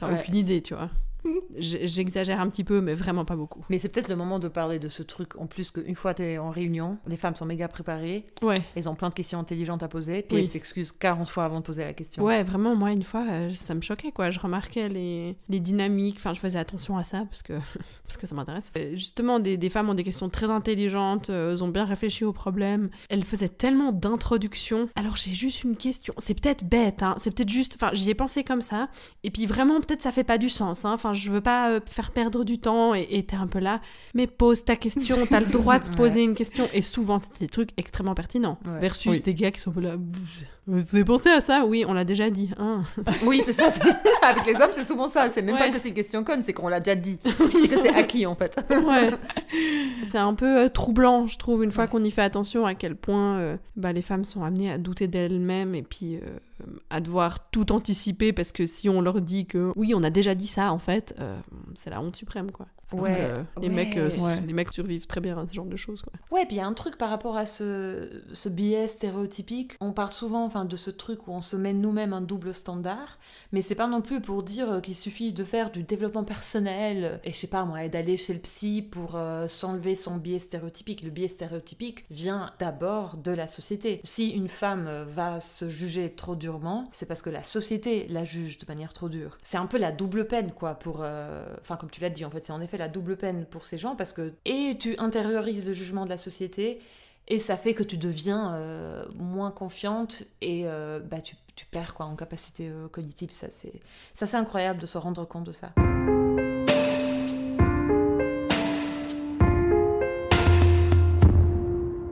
aucune idée tu vois <laughs> J'exagère un petit peu, mais vraiment pas beaucoup. Mais c'est peut-être le moment de parler de ce truc en plus qu'une fois t'es en réunion, les femmes sont méga préparées. Ouais. Elles ont plein de questions intelligentes à poser, puis oui. elles s'excusent 40 fois avant de poser la question. Ouais, vraiment, moi, une fois, euh, ça me choquait, quoi. Je remarquais les, les dynamiques, enfin, je faisais attention à ça parce que, <laughs> parce que ça m'intéresse. Euh, justement, des, des, femmes ont des questions très intelligentes, euh, elles ont bien réfléchi au problème. Elles faisaient tellement d'introductions. Alors, j'ai juste une question. C'est peut-être bête, hein. C'est peut-être juste. Enfin, j'y ai pensé comme ça. Et puis, vraiment, peut-être ça fait pas du sens, hein. Enfin, je veux pas euh, faire perdre du temps et t'es un peu là. Mais pose ta question, t'as le droit de <laughs> poser une question. Et souvent, c'est des trucs extrêmement pertinents. Versus des gars qui sont un peu là. Vous avez pensé à ça Oui, on l'a déjà dit. Hein. <laughs> oui, c'est ça. <laughs> Avec les hommes, c'est souvent ça. C'est même pas que c'est une question conne, c'est qu'on l'a déjà dit. <laughs> C'est que c'est acquis, en fait. ouais. C'est un peu euh, troublant, je trouve, une fois qu'on y fait attention, à quel point euh, bah, les femmes sont amenées à douter d'elles-mêmes et puis euh, à devoir tout anticiper parce que si on leur dit que oui, on a déjà dit ça, en fait, c'est la honte suprême, quoi. Euh, les, Mecs, euh, les mecs survivent très bien à ce genre de choses. Quoi. Ouais, puis il y a un truc par rapport à ce, ce biais stéréotypique. On parle souvent enfin, de ce truc où on se met nous-mêmes un double standard, mais c'est pas non plus pour dire euh, qu'il suffit de faire du développement personnel et je sais pas moi, d'aller chez le psy pour s'enlever son biais stéréotypique. Le biais stéréotypique vient d'abord de la société. Si une femme va se juger trop durement, c'est parce que la société la juge de manière trop dure. C'est un peu la double peine, quoi, pour. Enfin, comme tu l'as dit, en fait, c'est en effet double peine pour ces gens parce que et tu intériorises le jugement de la société et ça fait que tu deviens euh, moins confiante et euh, bah, tu, perds quoi en capacité euh, cognitive ça c'est Ça c'est incroyable de se rendre compte de ça.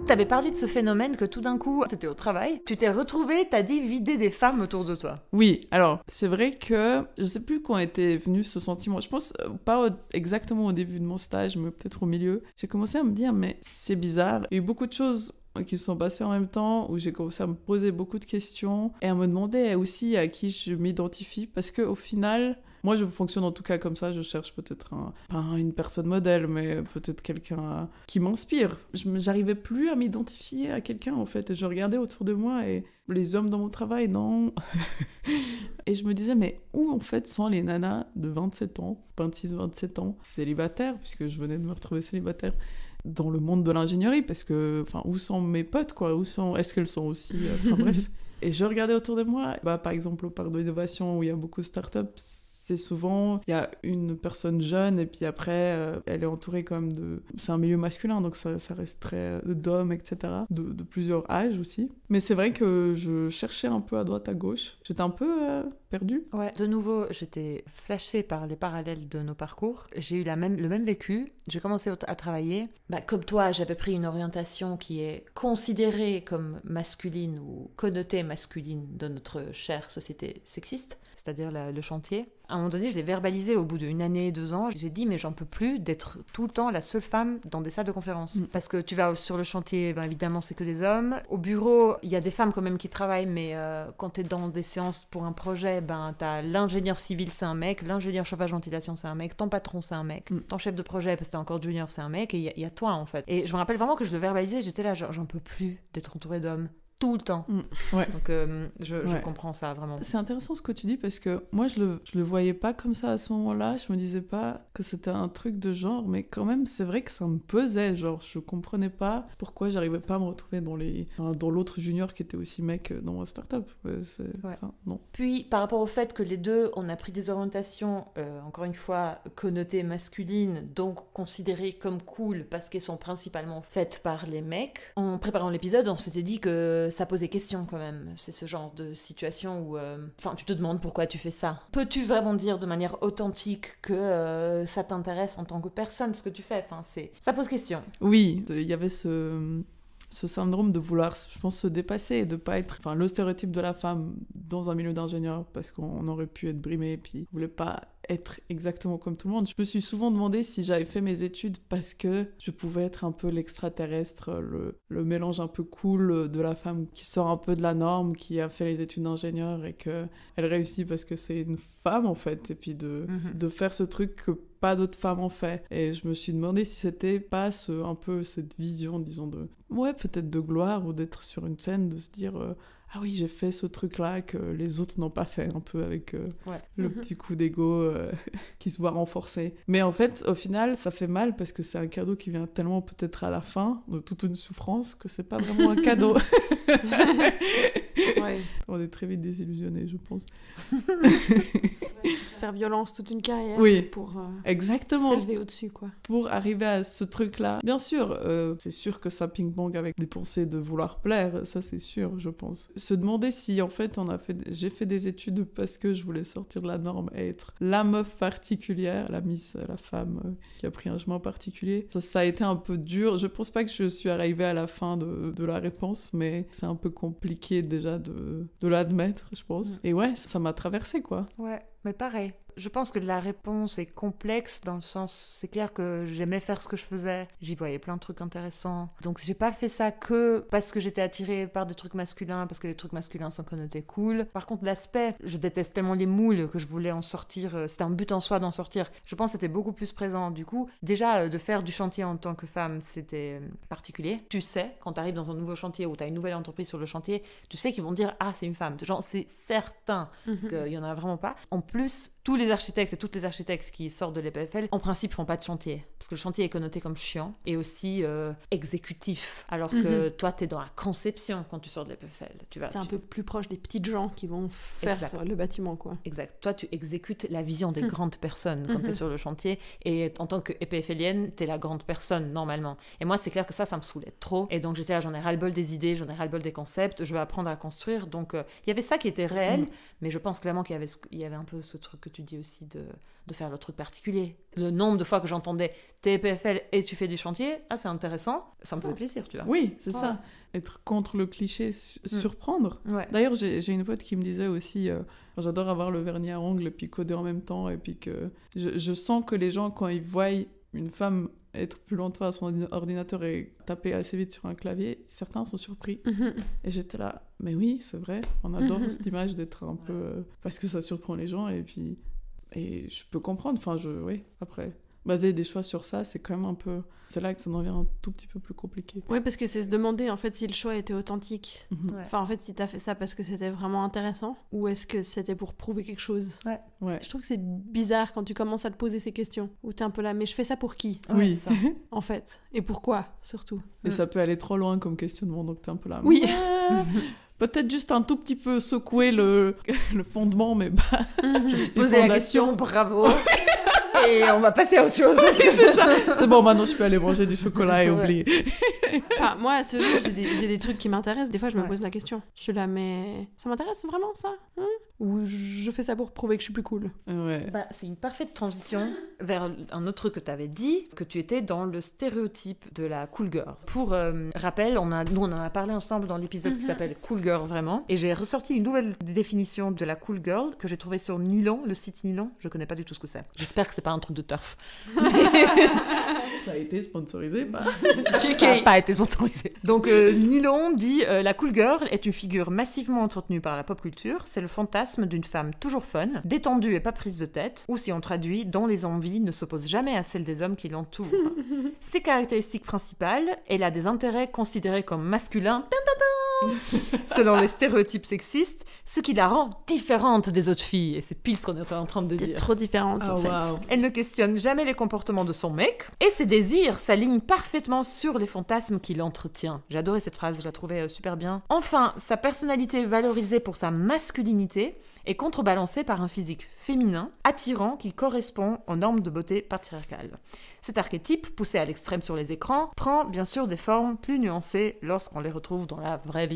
T'avais parlé de ce phénomène que tout d'un coup, t'étais au travail, tu t'es retrouvé, t'as dit vider des femmes autour de toi. Oui, alors c'est vrai que je sais plus quand était venu ce sentiment. Je pense euh, pas exactement au début de mon stage, mais peut-être au milieu. J'ai commencé à me dire, mais c'est bizarre. Il y a eu beaucoup de choses qui se sont passées en même temps, où j'ai commencé à me poser beaucoup de questions et à me demander aussi à qui je m'identifie, parce que au final, moi, je fonctionne en tout cas comme ça. Je cherche peut-être un, pas une personne modèle, mais peut-être quelqu'un qui m'inspire. Je plus à m'identifier à quelqu'un en fait. Et je regardais autour de moi et les hommes dans mon travail, non. <laughs> et je me disais, mais où en fait sont les nanas de 27 ans, 26-27 ans, célibataires, puisque je venais de me retrouver célibataire dans le monde de l'ingénierie parce que enfin où sont mes potes quoi où sont est-ce qu'elles sont aussi euh, enfin bref <laughs> et je regardais autour de moi bah par exemple au parc d'innovation où il y a beaucoup de startups souvent, il y a une personne jeune et puis après, euh, elle est entourée comme de... C'est un milieu masculin, donc ça, reste très euh, d'hommes, etc. De, plusieurs âges aussi. Mais c'est vrai que je cherchais un peu à droite, à gauche. J'étais un peu euh, perdue. Ouais, de nouveau, j'étais flashée par les parallèles de nos parcours. J'ai eu le même vécu. J'ai commencé à travailler. Bah, comme toi, j'avais pris une orientation qui est considérée comme masculine ou connotée masculine de notre chère société sexiste c'est-à-dire le chantier. À un moment donné, je l'ai verbalisé au bout d'une année, deux ans. J'ai dit, mais j'en peux plus d'être tout le temps la seule femme dans des salles de conférence. Mm. Parce que tu vas sur le chantier, ben, évidemment, c'est que des hommes. Au bureau, il y a des femmes quand même qui travaillent, mais euh, quand tu es dans des séances pour un projet, ben, tu as l'ingénieur civil, c'est un mec, l'ingénieur chauffage-ventilation, c'est un mec, ton patron, c'est un mec, mm. ton chef de projet, parce que t'es encore junior, c'est un mec, et il y, a toi, en fait. Et je me rappelle vraiment que je le verbalisais, j'étais là, j'en peux plus d'être entourée d'hommes tout le temps. Mm. Donc euh, je, comprends ça vraiment. C'est intéressant ce que tu dis parce que moi je le, je le voyais pas comme ça à ce moment-là. Je me disais pas que c'était un truc de genre, mais quand même c'est vrai que ça me pesait. Genre je comprenais pas pourquoi j'arrivais pas à me retrouver dans les dans l'autre junior qui était aussi mec dans ma startup. Euh, non. Puis par rapport au fait que les deux on a pris des orientations euh, encore une fois connotées masculines, donc considérées comme cool parce qu'elles sont principalement faites par les mecs. En préparant l'épisode, on s'était dit que ça posait question quand même. C'est ce genre de situation où, euh, enfin, tu te demandes pourquoi tu fais ça. Peux-tu vraiment dire de manière authentique que euh, ça t'intéresse en tant que personne ce que tu fais Enfin, c'est ça pose question. Oui, il y avait ce syndrome de vouloir, pense, se dépasser et de pas être, enfin, le stéréotype de la femme dans un milieu d'ingénieur parce qu'on aurait pu être brimé, puis on voulait pas être exactement comme tout le monde. Je me suis souvent demandé si j'avais fait mes études parce que je pouvais être un peu l'extraterrestre, le, mélange un peu cool de la femme qui sort un peu de la norme, qui a fait les études d'ingénieur et que elle réussit parce que c'est une femme en fait, et puis de, mhm. faire ce truc que pas d'autres femmes ont fait. Et je me suis demandé si c'était pas un peu cette vision, disons, de, ouais, peut-être de gloire ou d'être sur une scène, de se dire. Euh, ah oui, j'ai fait ce truc-là que les autres n'ont pas fait, un peu avec euh, le mhm. petit coup d'ego euh, <laughs> qui se voit renforcé. Mais en fait, au final, ça fait mal parce que c'est un cadeau qui vient tellement peut-être à la fin de toute une souffrance que c'est pas vraiment un cadeau. <laughs> <laughs> <laughs> On est très vite désillusionné, je pense. se faire violence toute une carrière oui. pour euh, s'élever au-dessus, quoi. Pour arriver à ce truc-là. Bien sûr, euh, c'est sûr que ça ping-pong avec des pensées de vouloir plaire, ça c'est sûr, je pense. Se demander si, en fait, fait... j'ai fait des études parce que je voulais sortir de la norme et être la meuf particulière, la miss, la femme euh, qui a pris un chemin particulier. Ça, a été un peu dur. Je pense pas que je suis arrivée à la fin de la réponse, mais c'est un peu compliqué déjà de, l'admettre, je pense. Mm. Et ouais, ça m'a traversé quoi. Ouais, mais pareil, je pense que la réponse est complexe dans le sens, c'est clair que j'aimais faire ce que je faisais, j'y voyais plein de trucs intéressants. Donc j'ai pas fait ça que parce que j'étais attirée par des trucs masculins, parce que les trucs masculins sont connotés cool. Par contre l'aspect, je déteste tellement les moules que je voulais en sortir, euh, c'était un but en soi d'en sortir. Je pense que c'était beaucoup plus présent. Du coup, déjà euh, de faire du chantier en tant que femme, c'était euh, particulier. Tu sais, quand t'arrives dans un nouveau chantier ou t'as une nouvelle entreprise sur le chantier, tu sais qu'ils vont dire ah c'est une femme. Genre c'est certain mhm. parce qu'il y en a vraiment pas. En plus tous les architectes et toutes les architectes qui sortent de l'EPFL, en principe, font pas de chantier. Parce que le chantier est connoté comme chiant et aussi euh, exécutif. Alors que mhm. toi, tu es dans la conception quand tu sors de l'EPFL. Tu vas. un peu plus proche des petites gens qui vont faire le bâtiment, quoi. Exact. Toi, tu exécutes la vision des mhm. grandes personnes quand tu es mhm. sur le chantier. Et en tant que EPFLienne, tu es la grande personne, normalement. Et moi, c'est clair que ça, ça me saoulait trop. Et donc, j'étais là, j'en ai ras-le-bol des idées, j'en ai ras-le-bol des concepts, je veux apprendre à construire. Donc, euh, il y avait ça qui était réel, mais je pense clairement qu'il y, avait y avait un peu ce truc tu dis aussi de, de faire le truc particulier. Le nombre de fois que j'entendais TPFL et tu fais du chantier, ah c'est intéressant, ça me faisait plaisir, tu vois. Oui, c'est ça. Être contre le cliché, mm. surprendre. D'ailleurs, j'ai une pote qui me disait aussi, euh, j'adore avoir le vernis à ongles puis coder en même temps et puis que je, je sens que les gens quand ils voient une femme être plus longtemps à son ordinateur et taper assez vite sur un clavier, certains sont surpris. Mhm. Et j'étais là, mais oui, c'est vrai, on adore cette mhm. image d'être un peu... Euh, parce que ça surprend les gens et puis... Et je peux comprendre, enfin, je... Oui, après, baser des choix sur ça, c'est quand même un peu. C'est là que ça devient un tout petit peu plus compliqué. Oui, parce que c'est se demander en fait si le choix était authentique. Mhm. Enfin, en fait, si t'as fait ça parce que c'était vraiment intéressant ou est-ce que c'était pour prouver quelque chose. Ouais. Je trouve que c'est bizarre quand tu commences à te poser ces questions où t'es un peu là, mais je fais ça pour qui Oui. Ça, <laughs> en fait. Et pourquoi surtout Et ça peut aller trop loin comme questionnement, donc t'es un peu là. Oui <laughs> peut-être juste un tout petit peu secouer le, <laughs> fondement, mais bah, mhm. Je la question, bravo et on va passer à autre chose. <laughs> c'est ça. C'est bon, maintenant je peux aller manger du chocolat et oublier. Ah, moi, à ce jour, j'ai des, trucs qui m'intéressent. Des fois, je me pose la question. Je suis là, mais ça m'intéresse vraiment ça hein où je fais ça pour prouver que je suis plus cool. Bah, c'est une parfaite transition <laughs> vers un autre truc que tu avais dit, que tu étais dans le stéréotype de la cool girl. Pour euh, rappel, on a, nous on en a parlé ensemble dans l'épisode qui mhm. s'appelle Cool Girl vraiment, et j'ai ressorti une nouvelle définition de la cool girl que j'ai trouvée sur Nylon, le site Nylon. Je connais pas du tout ce que c'est. J'espère que c'est pas un truc de turf. <laughs> ça a été sponsorisé, par. <laughs> Ça n'a pas été sponsorisé. Donc euh, Nylon dit euh, la cool girl est une figure massivement entretenue par la pop culture. C'est le fantasme d'une femme toujours fun, détendue et pas prise de tête, ou si on traduit, dont les envies ne s'opposent jamais à celles des hommes qui l'entourent. <laughs> Ses caractéristiques principales, elle a des intérêts considérés comme masculins. <laughs> selon les stéréotypes sexistes, ce qui la rend différente des autres filles. Et c'est pile ce qu'on est en train de dire. trop différente, en ah, fait. Elle ne questionne jamais les comportements de son mec, et ses désirs s'alignent parfaitement sur les fantasmes qu'il entretient. J'adorais cette phrase, je la trouvais euh, super bien. Enfin, sa personnalité valorisée pour sa masculinité est contrebalancée par un physique féminin, attirant, qui correspond aux normes de beauté patriarcale. Cet archétype, poussé à l'extrême sur les écrans, prend bien sûr des formes plus nuancées lorsqu'on les retrouve dans la vraie vie.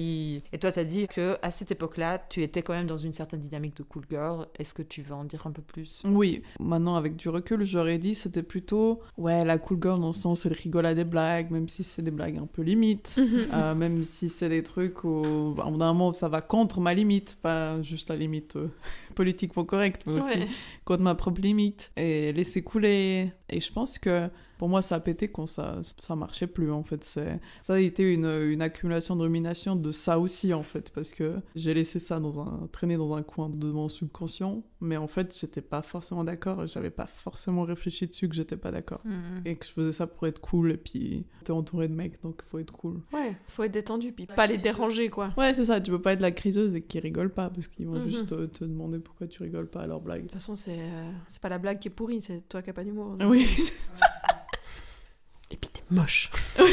Et toi, tu as dit que à cette époque-là, tu étais quand même dans une certaine dynamique de cool girl. Est-ce que tu veux en dire un peu plus Oui. Maintenant, avec du recul, j'aurais dit c'était plutôt ouais la cool girl dans le sens elle rigole à des blagues, même si c'est des blagues un peu limites, <laughs> mhm. euh, même si c'est des trucs où bah, d'un moment ça va contre ma limite, pas juste la limite euh, <laughs> politiquement correcte, mais aussi contre ma propre limite et laisser couler. Et je pense que pour moi, ça a pété quand ça, ça marchait plus, en fait. Ça a été une, accumulation de rumination de ça aussi, en fait, parce que j'ai laissé ça dans un, traîner dans un coin de mon subconscient, mais en fait, j'étais pas forcément d'accord, j'avais pas forcément réfléchi dessus que j'étais pas d'accord. Mm, mm. Et que je faisais ça pour être cool, et puis t'es entouré de mecs, donc faut être cool. Ouais, faut être détendu, puis pas les déranger, quoi. Ouais, c'est ça, tu peux pas être la criseuse et qui rigole pas, parce qu'ils vont mm, juste te, demander pourquoi tu rigoles pas à leur blague. De toute façon, c'est euh, pas la blague qui est pourrie, c'est toi qui as pas d'humour. Oui, <laughs> c'est ça. Et puis t'es moche. <laughs> t'es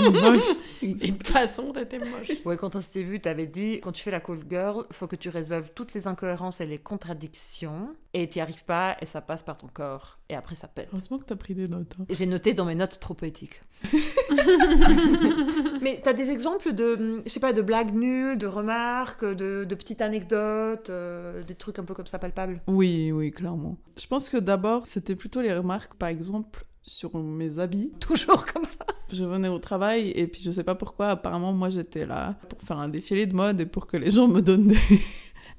moche. Et de façon, t'étais moche. Oui, quand on s'était vu, t'avais dit quand tu fais la cool girl, faut que tu résolves toutes les incohérences et les contradictions. Et t'y arrives pas, et ça passe par ton corps. Et après, ça pète. Heureusement que t'as pris des notes. Hein. J'ai noté dans mes notes trop poétiques. <laughs> Mais t'as des exemples de, je sais pas, de blagues nulles, de remarques, de, petites anecdotes, euh, des trucs un peu comme ça palpables Oui, oui, clairement. Je pense que d'abord, c'était plutôt les remarques, par exemple, sur mes habits. <laughs> Toujours comme ça. Je venais au travail et puis je sais pas pourquoi, apparemment moi j'étais là pour faire un défilé de mode et pour que les gens me donnent des, <laughs>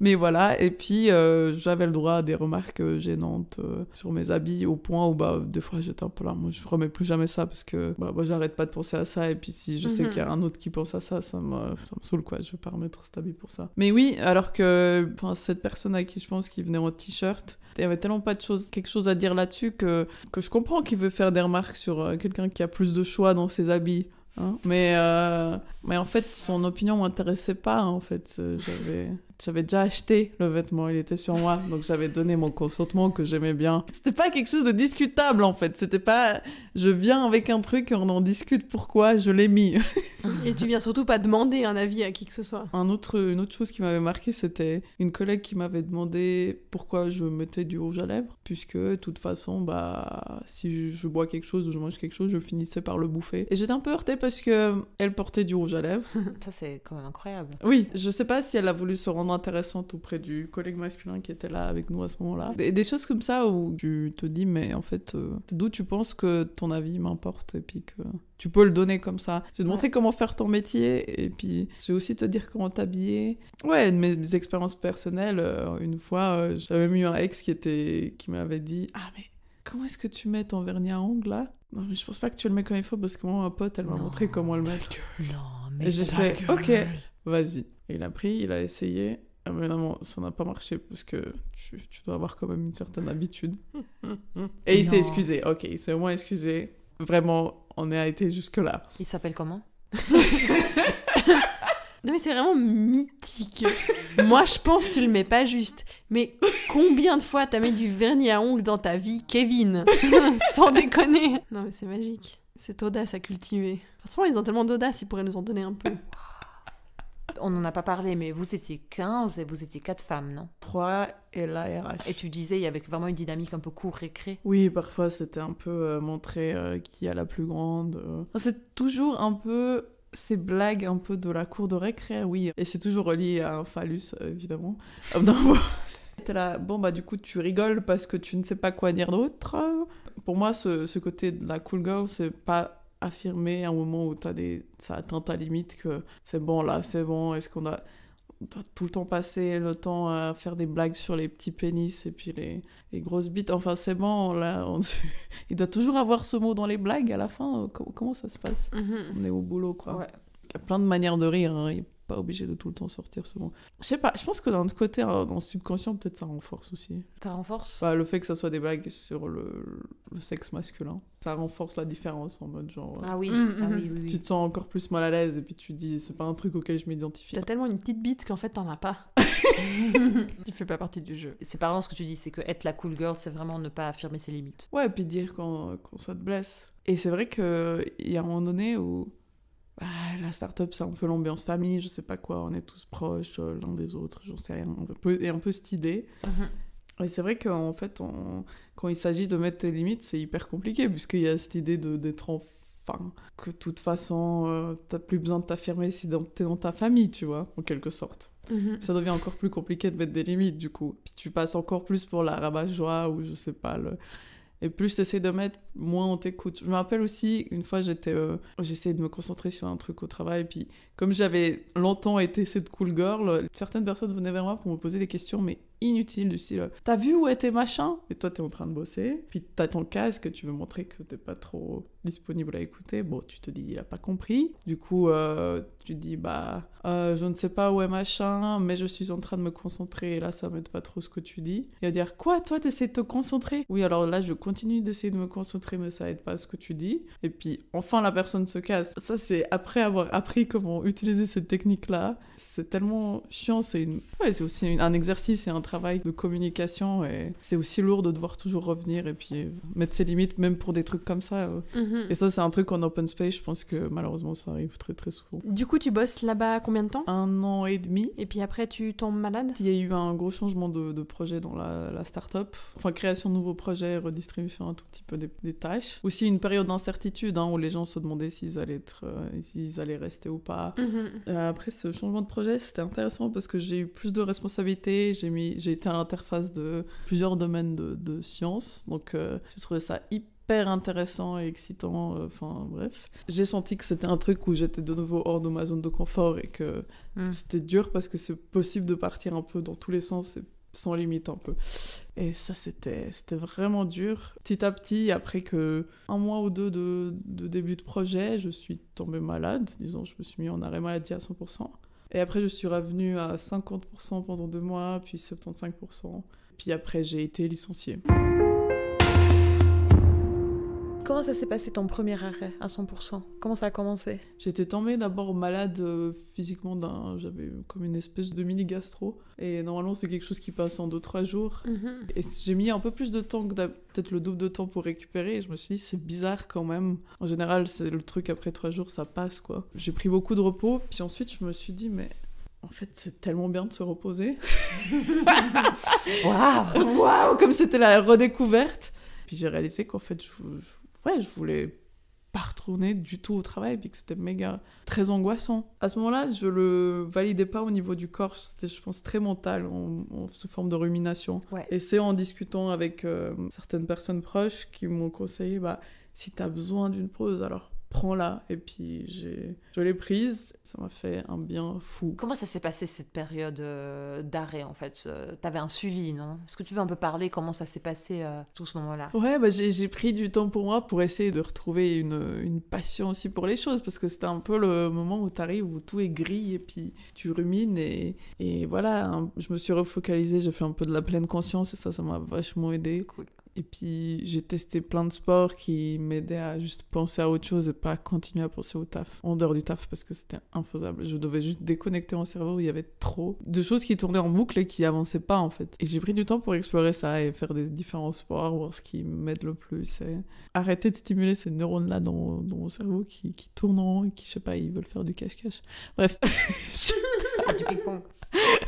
Mais voilà, et puis euh, j'avais le droit à des remarques euh, gênantes euh, sur mes habits au point où bah, des fois j'étais un peu là, moi je remets plus jamais ça parce que bah, moi j'arrête pas de penser à ça et puis si je sais mhm. qu'il y a un autre qui pense à ça, ça me, ça me saoule quoi, je vais pas remettre cet habit pour ça. Mais oui, alors que cette personne à qui je pense qui venait en t-shirt, il y avait tellement pas de choses, quelque chose à dire là-dessus que, que je comprends qu'il veut faire des remarques sur quelqu'un qui a plus de choix dans ses habits. Hein. mais, mais en fait, son opinion m'intéressait pas, en fait. J'avais j'avais déjà acheté le vêtement, il était sur moi, donc j'avais donné mon consentement que j'aimais bien. C'était pas quelque chose de discutable en fait, c'était pas je viens avec un truc et on en discute pourquoi je l'ai mis. et tu viens surtout pas demander un avis à qui que ce soit. Un autre, une autre chose qui m'avait marqué, c'était une collègue qui m'avait demandé pourquoi je mettais du rouge à lèvres, puisque de toute façon, bah, si je bois quelque chose ou je mange quelque chose, je finissais par le bouffer. Et j'étais un peu heurtée parce que elle portait du rouge à lèvres. Ça c'est quand même incroyable. Oui, je sais pas si elle a voulu se rendre intéressante auprès du collègue masculin qui était là avec nous à ce moment-là. Des, des, choses comme ça où tu te dis, mais en fait, euh, d'où tu penses que ton avis m'importe et puis que tu peux le donner comme ça. Je vais te montrer comment faire ton métier et puis je vais aussi te dire comment t'habiller. Ouais, mes, expériences personnelles, euh, une fois, euh, j'avais eu un ex qui, était, qui m'avait dit Ah, mais comment est-ce que tu mets ton vernis à ongles là Non, mais je pense pas que tu le mets comme il faut parce que mon pote, elle m'a montré comment le mettre. Non, mais j'ai fait Ok, vas-y il a pris, il a essayé. Ah, mais non, ça n'a pas marché parce que tu, dois avoir quand même une certaine habitude. <laughs> Et il s'est excusé. Ok, il s'est au moins excusé. Vraiment, on a été jusque-là. Il s'appelle comment <laughs> Non mais c'est vraiment mythique. Moi je pense tu le mets pas juste. Mais combien de fois t'as mis du vernis à ongles dans ta vie, Kevin <laughs> Sans déconner. Non mais c'est magique. Cette audace à cultiver. Franchement ils ont tellement d'audace, ils pourraient nous en donner un peu on n'en a pas parlé, mais vous étiez 15 et vous étiez 4 femmes, non 3 et la RH. Et tu disais, il y avait vraiment une dynamique un peu court-récré. Oui, parfois c'était un peu euh, montrer euh, qui a la plus grande. Euh. c'est toujours un peu ces blagues un peu de la cour de récré, oui. Et c'est toujours relié à un phallus, évidemment. <laughs> bon bah du coup tu rigoles parce que tu ne sais pas quoi dire d'autre. Pour moi, ce, ce côté de la cool girl, c'est pas affirmer à un moment où as des... ça atteint ta limite, que c'est bon là, c'est bon, est-ce qu'on a tout le temps passé le temps à faire des blagues sur les petits pénis et puis les, grosses bites. Enfin, c'est bon, là, <laughs> il doit toujours avoir ce mot dans les blagues à la fin. Euh, comment, ça se passe mm-hmm. On est au boulot, quoi. Il y a plein de manières de rire. Hein, pas obligé de tout le temps sortir souvent. Je sais pas, je pense que d'un autre côté, hein, dans le subconscient, peut-être ça renforce aussi. Ça renforce bah, Le fait que ça soit des blagues sur le, sexe masculin, ça renforce la différence en mode genre. Euh, ah mmh, ah mmh. oui, Tu te sens encore plus mal à l'aise et puis tu dis, c'est pas un truc auquel je m'identifie. T'as tellement une petite bite qu'en fait t'en as pas. <laughs> tu fais pas partie du jeu. C'est vraiment ce que tu dis, c'est que être la cool girl, c'est vraiment ne pas affirmer ses limites. Ouais, et puis dire quand, quand ça te blesse. Et c'est vrai qu'il y a un moment donné où ah, la start-up, c'est un peu l'ambiance famille, je sais pas quoi, on est tous proches euh, l'un des autres, j'en sais rien. Un et un peu cette idée. Mhm. Et c'est vrai qu'en fait, quand il s'agit de mettre tes limites, c'est hyper compliqué, puisqu'il y a cette idée d'être enfin, que de toute façon, tu euh, t'as plus besoin de t'affirmer si t'es dans ta famille, tu vois, en quelque sorte. Mhm. Ça devient encore plus compliqué de mettre des limites, du coup. Puis tu passes encore plus pour la rabat-joie ou je sais pas, le, et plus essaies de mettre, moins on t'écoute. Je me rappelle aussi, une fois, j'étais, euh, j'essayais de me concentrer sur un truc au travail. Et puis, comme j'avais longtemps été cette cool girl, certaines personnes venaient vers moi pour me poser des questions, mais inutile du style T'as vu où était machin Et toi, t'es en train de bosser, puis t'as ton casque, tu veux montrer que t'es pas trop disponible à écouter. Bon, tu te dis, il a pas compris. Du coup, euh, tu dis, bah, euh, je ne sais pas où est machin, mais je suis en train de me concentrer et là, ça m'aide pas trop ce que tu dis. Et à dire, quoi, toi, t'essaies de te concentrer Oui, alors là, je continue d'essayer de me concentrer, mais ça aide pas ce que tu dis. Et puis, enfin, la personne se casse. Ça, c'est après avoir appris comment utiliser cette technique-là. C'est tellement chiant, c'est une... c'est aussi un exercice et un travail travail de communication et c'est aussi lourd de devoir toujours revenir et puis mettre ses limites, même pour des trucs comme ça. Mhm. Et ça, c'est un truc en open space, je pense que malheureusement, ça arrive très très souvent. Du coup, tu bosses là-bas combien de temps Un an et demi. Et puis après, tu tombes malade Il y a eu un gros changement de, projet dans la, start-up. Enfin, création de nouveaux projets, redistribution un tout petit peu des, tâches. Aussi, une période d'incertitude hein, où les gens se demandaient s'ils allaient, être, euh, s'ils allaient rester ou pas. Mhm. Euh, après ce changement de projet, c'était intéressant parce que j'ai eu plus de responsabilités, j'ai mis j'ai été à l'interface de plusieurs domaines de, de sciences, donc euh, je trouvais ça hyper intéressant et excitant, euh, enfin bref. J'ai senti que c'était un truc où j'étais de nouveau hors de ma zone de confort et que hmm. c'était dur parce que c'est possible de partir un peu dans tous les sens et sans limite un peu. Et ça, c'était, c'était vraiment dur. Petit à petit, après que un mois ou deux de, de, début de projet, je suis tombée malade. Disons, je me suis mis en arrêt maladie à 100%. Et après, je suis revenue à 50% pendant deux mois, puis 75%. Puis après, j'ai été licenciée. Comment ça s'est passé ton premier arrêt à 100% Comment ça a commencé J'étais tombée d'abord malade euh, physiquement d'un. J'avais comme une espèce de mini gastro. Et normalement, c'est quelque chose qui passe en 2-3 jours. Mhm. Et j'ai mis un peu plus de temps que peut-être le double de temps pour récupérer. Et je me suis dit, c'est bizarre quand même. En général, c'est le truc après 3 jours, ça passe quoi. J'ai pris beaucoup de repos. Puis ensuite, je me suis dit, mais en fait, c'est tellement bien de se reposer. <laughs> Waouh Waouh Comme c'était la redécouverte. Puis j'ai réalisé qu'en fait, je ouais, je voulais pas retourner du tout au travail, puis que c'était méga très angoissant. À ce moment-là, je le validais pas au niveau du corps, c'était, je pense, très mental, en, sous forme de rumination. Et c'est en discutant avec euh, certaines personnes proches qui m'ont conseillé, bah, si t'as besoin d'une pause, alors prends-la. Et puis je l'ai prise, ça m'a fait un bien fou. Comment ça s'est passé cette période euh, d'arrêt en fait T'avais un suivi, non Est-ce que tu veux un peu parler comment ça s'est passé euh, tout ce moment-là Ouais, bah, j'ai pris du temps pour moi pour essayer de retrouver une, passion aussi pour les choses parce que c'était un peu le moment où t'arrives où tout est gris et puis tu rumines et, et voilà, hein. je me suis refocalisée, j'ai fait un peu de la pleine conscience et ça, ça m'a vachement aidé. Et puis j'ai testé plein de sports qui m'aidaient à juste penser à autre chose et pas continuer à penser au taf, en dehors du taf, parce que c'était infaisable. Je devais juste déconnecter mon cerveau, il y avait trop de choses qui tournaient en boucle et qui avançaient pas en fait. Et j'ai pris du temps pour explorer ça et faire des différents sports, voir ce qui m'aide le plus. arrêter de stimuler ces neurones-là dans, mon cerveau qui, qui tournent en et qui, je sais pas, ils veulent faire du cache-cache. Bref. <laughs> du ping-pong.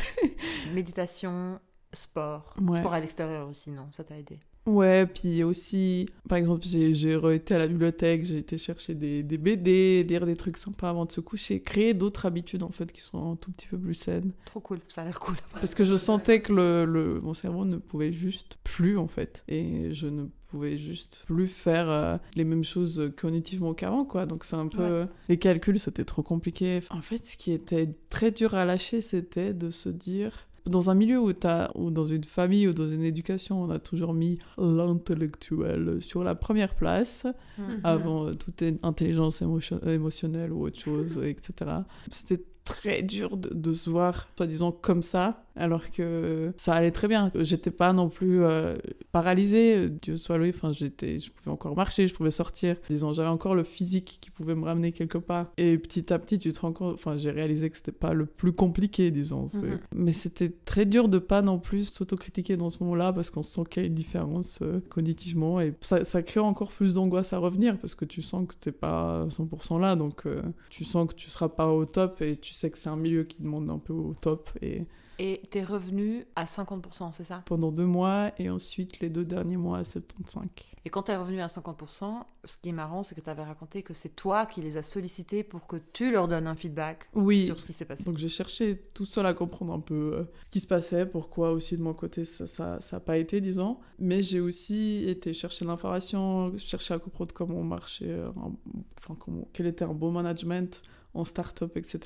<laughs> Méditation, sport. Sport à l'extérieur aussi, non Ça t'a aidé Ouais, puis aussi, par exemple, j'ai été à la bibliothèque, j'ai été chercher des, des, BD, lire des trucs sympas avant de se coucher, créer d'autres habitudes en fait qui sont un tout petit peu plus saines. Trop cool, ça a l'air cool. <laughs> Parce que je sentais que le, le, mon cerveau ne pouvait juste plus en fait, et je ne pouvais juste plus faire euh, les mêmes choses cognitivement qu'avant quoi. Donc c'est un peu les calculs, c'était trop compliqué. En fait, ce qui était très dur à lâcher, c'était de se dire dans un milieu où t'as, ou dans une famille ou dans une éducation, on a toujours mis l'intellectuel sur la première place, mmh. mhm. avant toute intelligence émotionnelle ou autre chose, etc. C'était très dur de, se voir, soi-disant, comme ça, alors que ça allait très bien. J'étais pas non plus paralysé euh, paralysée, Dieu soit loué, enfin, j'étais, je pouvais encore marcher, je pouvais sortir. Disons, j'avais encore le physique qui pouvait me ramener quelque part. Et petit à petit, tu te rends compte, enfin, j'ai réalisé que c'était pas le plus compliqué, disons. Mhm. Mais c'était très dur de pas non plus s'autocritiquer dans ce moment-là parce qu'on sent qu'il y a une différence euh, cognitivement et ça, crée encore plus d'angoisse à revenir parce que tu sens que t'es pas 100% là, donc euh, tu sens que tu seras pas au top et tu sais que c'est un milieu qui demande un peu au top. Et et t'es revenu à 50%, c'est ça Pendant deux mois et ensuite les deux derniers mois à 75%. Et quand t'es revenu à 50%, ce qui est marrant, c'est que t'avais raconté que c'est toi qui les as sollicités pour que tu leur donnes un feedback sur ce qui s'est passé. Donc j'ai cherché tout seul à comprendre un peu euh, ce qui se passait, pourquoi aussi de mon côté ça n'a ça, pas été, disons. Mais j'ai aussi été chercher l'information, chercher à comprendre comment on marchait, euh, enfin comment, quel était un bon management en start-up, etc.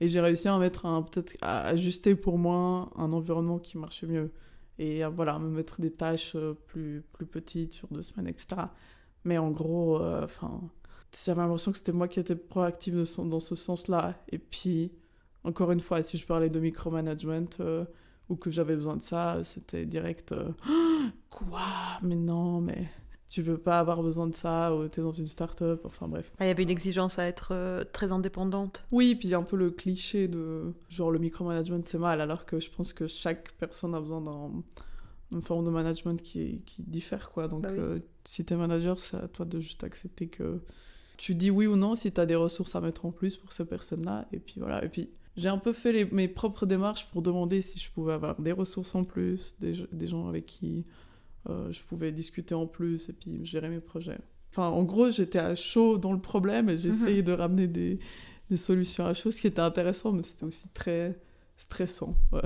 Et j'ai réussi à mettre un, peut-être à ajuster pour moi un environnement qui marchait mieux. Et euh, voilà, à me mettre des tâches euh, plus, plus petites sur deux semaines, etc. Mais en gros, euh, enfin, j'avais l'impression que c'était moi qui étais proactive dans ce sens-là. Et puis, encore une fois, si je parlais de micromanagement ou que j'avais besoin de ça, c'était direct <gasps> Quoi Mais non, mais tu peux pas avoir besoin de ça, ou t'es dans une start-up, enfin bref. Ah, il y avait une exigence à être euh, très indépendante. Oui, puis il y a un peu le cliché de genre le micromanagement c'est mal, alors que je pense que chaque personne a besoin d'une forme de management qui, qui diffère, quoi. Donc bah euh, si tu es manager, c'est à toi de juste accepter que tu dis oui ou non si tu as des ressources à mettre en plus pour ces personnes-là, et puis voilà. Et puis j'ai un peu fait mes propres démarches pour demander si je pouvais avoir des ressources en plus, des gens avec qui euh, je pouvais discuter en plus et puis gérer mes projets. Enfin, en gros, j'étais à chaud dans le problème et j'essayais mhm. de ramener des, des, solutions à chaud, ce qui était intéressant, mais c'était aussi très stressant. <laughs>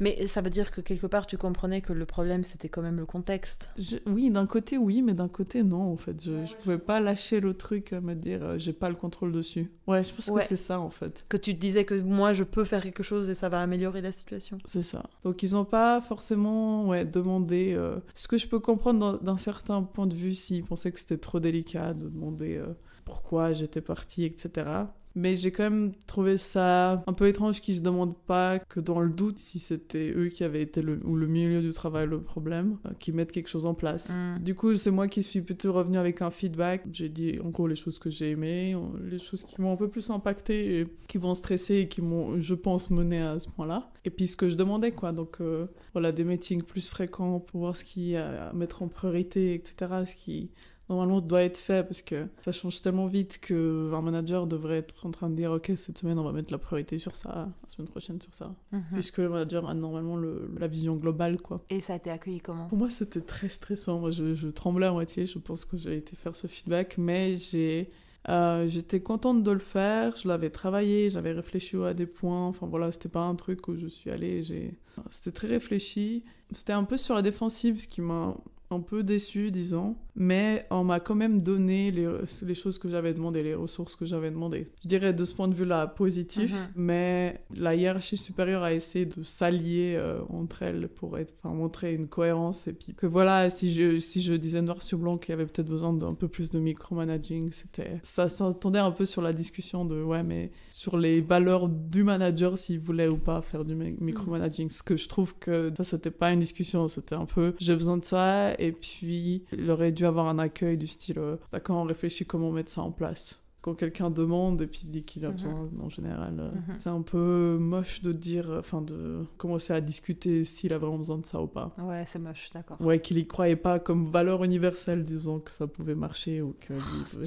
mais ça veut dire que quelque part, tu comprenais que le problème, c'était quand même le contexte. oui, d'un côté, oui, mais d'un côté, non, en fait. Je, ne pouvais pas lâcher le truc à euh, me dire, euh, j'ai pas le contrôle dessus. Ouais, je pense que c'est ça, en fait. Que tu disais que moi, je peux faire quelque chose et ça va améliorer la situation. C'est ça. Donc, ils n'ont pas forcément ouais, demandé. Euh, ce que je peux comprendre d'un certain point de vue, s'ils pensaient que c'était trop délicat de demander. pourquoi j'étais partie, etc. Mais j'ai quand même trouvé ça un peu étrange qu'ils se demandent pas que dans le doute si c'était eux qui avaient été le, ou le milieu du travail le problème, qui euh, qu'ils mettent quelque chose en place. Mm. Du coup, c'est moi qui suis plutôt revenue avec un feedback. J'ai dit en gros les choses que j'ai aimées, euh, les choses qui m'ont un peu plus impacté et qui m'ont stressé et qui m'ont, je pense, mené à ce point-là. Et puis ce que je demandais, quoi. Donc euh, voilà, des meetings plus fréquents pour voir ce qu'il y a à mettre en priorité, etc. Ce qui normalement doit être fait parce que ça change tellement vite que un manager devrait être en train de dire ok cette semaine on va mettre la priorité sur ça, la semaine prochaine sur ça, mhm. puisque le manager a normalement le, la vision globale quoi. Et ça a été accueilli comment Pour moi c'était très stressant, moi je, tremblais à moitié, je pense que j'ai été faire ce feedback, mais j'ai euh, j'étais contente de le faire, je l'avais travaillé, j'avais réfléchi à des points, enfin voilà, c'était pas un truc où je suis allée, j'ai... C'était très réfléchi, c'était un peu sur la défensive, ce qui m'a un peu déçu disons, mais on m'a quand même donné les, les choses que j'avais demandées, les ressources que j'avais demandées. Je dirais de ce point de vue-là positif, uh-huh. mais la hiérarchie supérieure a essayé de s'allier euh, entre elles pour être, montrer une cohérence et puis que voilà, si je, si je disais noir sur blanc qu'il y avait peut-être besoin d'un peu plus de micromanaging, c'était ça s'entendait un peu sur la discussion de ouais mais sur les valeurs du manager, s'il voulait ou pas faire du micromanaging. Ce que je trouve que ça, c'était pas une discussion, c'était un peu j'ai besoin de ça, et puis il aurait dû avoir un accueil du style d'accord, euh, bah, on réfléchit comment mettre ça en place quand quelqu'un demande et puis dit qu'il a mhm. besoin en général. Euh, mhm. C'est un peu moche de dire, euh, enfin de commencer à discuter s'il a vraiment besoin de ça ou pas. Ouais, c'est moche, d'accord. Ouais, qu'il y croyait pas comme valeur universelle, disons, que ça pouvait marcher ou que...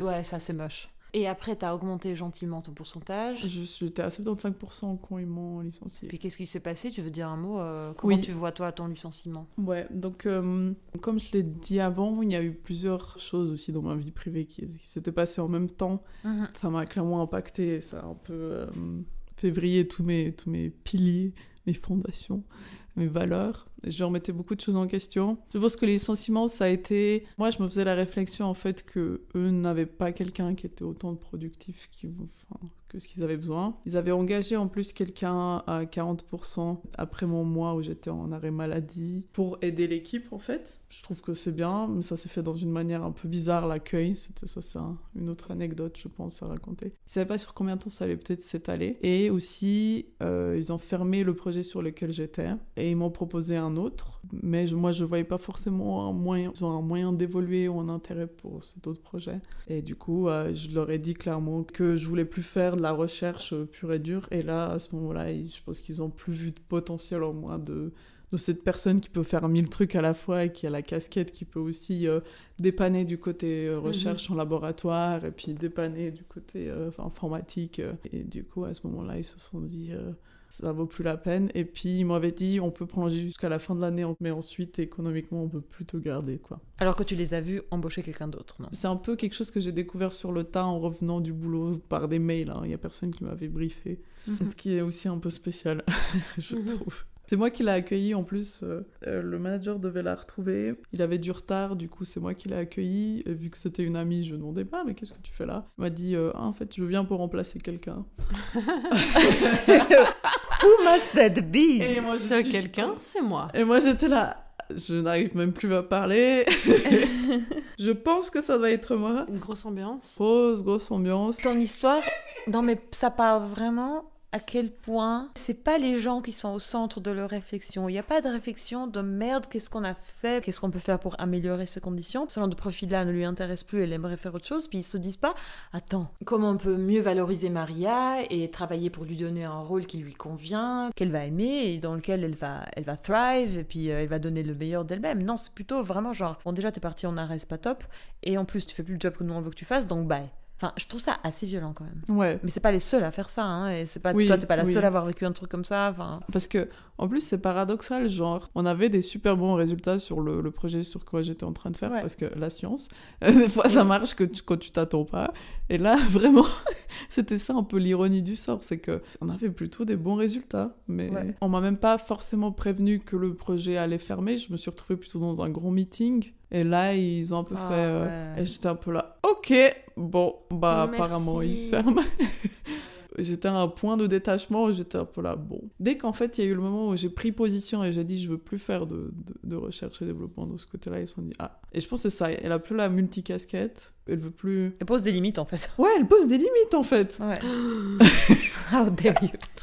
ouais, ça c'est moche. Et après, t'as augmenté gentiment ton pourcentage. J'étais à 75% quand ils m'ont licencié. Puis qu'est-ce qui s'est passé Tu veux dire un mot euh, Comment tu vois, toi, ton licenciement Ouais, donc euh, comme je l'ai dit avant, il y a eu plusieurs choses aussi dans ma vie privée qui, s'étaient passées en même temps. Mm-hmm. Ça m'a clairement impacté, ça a un peu euh, février tous mes, tous mes piliers mes fondations, mes valeurs. Je remettais beaucoup de choses en question. Je pense que les licenciements, ça a été. Moi, je me faisais la réflexion en fait que eux n'avaient pas quelqu'un qui était autant productif que ce qu'ils avaient besoin. Ils avaient engagé en plus quelqu'un à 40% après mon mois où j'étais en arrêt maladie pour aider l'équipe en fait je trouve que c'est bien, mais ça s'est fait dans une manière un peu bizarre, l'accueil. C'était ça, c'est une autre anecdote, je pense, à raconter. Ils savaient pas sur combien de temps ça allait peut-être s'étaler. Et aussi, euh, ils ont fermé le projet sur lequel j'étais et ils m'ont proposé un autre. Mais je, moi, je voyais pas forcément un moyen, un moyen d'évoluer ou un intérêt pour cet autre projet. Et du coup, euh, je leur ai dit clairement que je voulais plus faire de la recherche euh, pure et dure. Et là, à ce moment-là, je pense qu'ils ont plus vu de potentiel en moi de de cette personne qui peut faire mille trucs à la fois et qui a la casquette qui peut aussi euh, dépanner du côté euh, mhm. recherche en laboratoire et puis dépanner du côté euh, informatique. Et du coup, à ce moment-là, ils se sont dit ça ça vaut plus la peine. Et puis, ils m'avaient dit on peut prolonger jusqu'à la fin de l'année, mais ensuite, économiquement, on peut plutôt garder. quoi. Alors que tu les as vus embaucher quelqu'un d'autre, non C'est un peu quelque chose que j'ai découvert sur le tas en revenant du boulot par des mails. Hein. Il y n'y a personne qui m'avait briefé. Mhm. Ce qui est aussi un peu spécial, <laughs> je mhm. trouve. C'est moi qui l'ai accueilli en plus. Euh, euh, le manager devait la retrouver. Il avait du retard, du coup, c'est moi qui l'ai accueillie. vu que c'était une amie, je demandais pas, ah, mais qu'est-ce que tu fais là Il m'a dit, euh, ah, en fait, je viens pour remplacer quelqu'un. <laughs> Who must that be Ce quelqu'un, c'est moi. Et moi, j'étais là je n'arrive même plus à parler. <laughs> je pense que ça doit être moi. Une grosse ambiance. Grosse, grosse ambiance. Ton histoire, non mais ça part vraiment à quel point c'est pas les gens qui sont au centre de leur réflexion. Il n'y a pas de réflexion de merde, qu'est-ce qu'on a fait, qu'est-ce qu'on peut faire pour améliorer ces conditions. Ce genre de profil-là ne lui intéresse plus, elle aimerait faire autre chose, puis ils se disent pas, attends, comment on peut mieux valoriser Maria et travailler pour lui donner un rôle qui lui convient, qu'elle va aimer et dans lequel elle va, elle va thrive et puis euh, elle va donner le meilleur d'elle-même. Non, c'est plutôt vraiment genre, bon déjà t'es parti on arrêt, pas top, et en plus tu fais plus le job que nous on veut que tu fasses, donc bye. Enfin, je trouve ça assez violent quand même. Ouais. Mais c'est pas les seuls à faire ça. Hein, et c'est pas toi, t'es pas la seule à avoir vécu un truc comme ça. enfin Parce que en plus, c'est paradoxal. Genre, on avait des super bons résultats sur le, projet sur quoi j'étais en train de faire parce que la science, <laughs> des fois, ça marche que tu, quand tu t'attends pas. Et là, <laughs> vraiment, c'était ça un peu l'ironie du sort, c'est que on avait plutôt des bons résultats, mais on m'a même pas forcément prévenu que le projet allait fermer. Je me suis retrouvée plutôt dans un gros meeting et là, ils ont un peu ah, fait. Euh, et j'étais un peu là, ok, bon, bah apparemment, ils ferment. <laughs> j'étais à un point de détachement où j'étais un peu là, bon. Dès qu'en fait, il y a eu le moment où j'ai pris position et j'ai dit, je veux plus faire de, de, recherche et développement de ce côté-là, ils se sont dit, ah. Et je pense que c'est ça, elle a plus la multicasquette, elle veut plus. Elle pose des limites en fait. <laughs> Ouais, elle pose des limites en fait. Ouais. <gasps> <laughs> How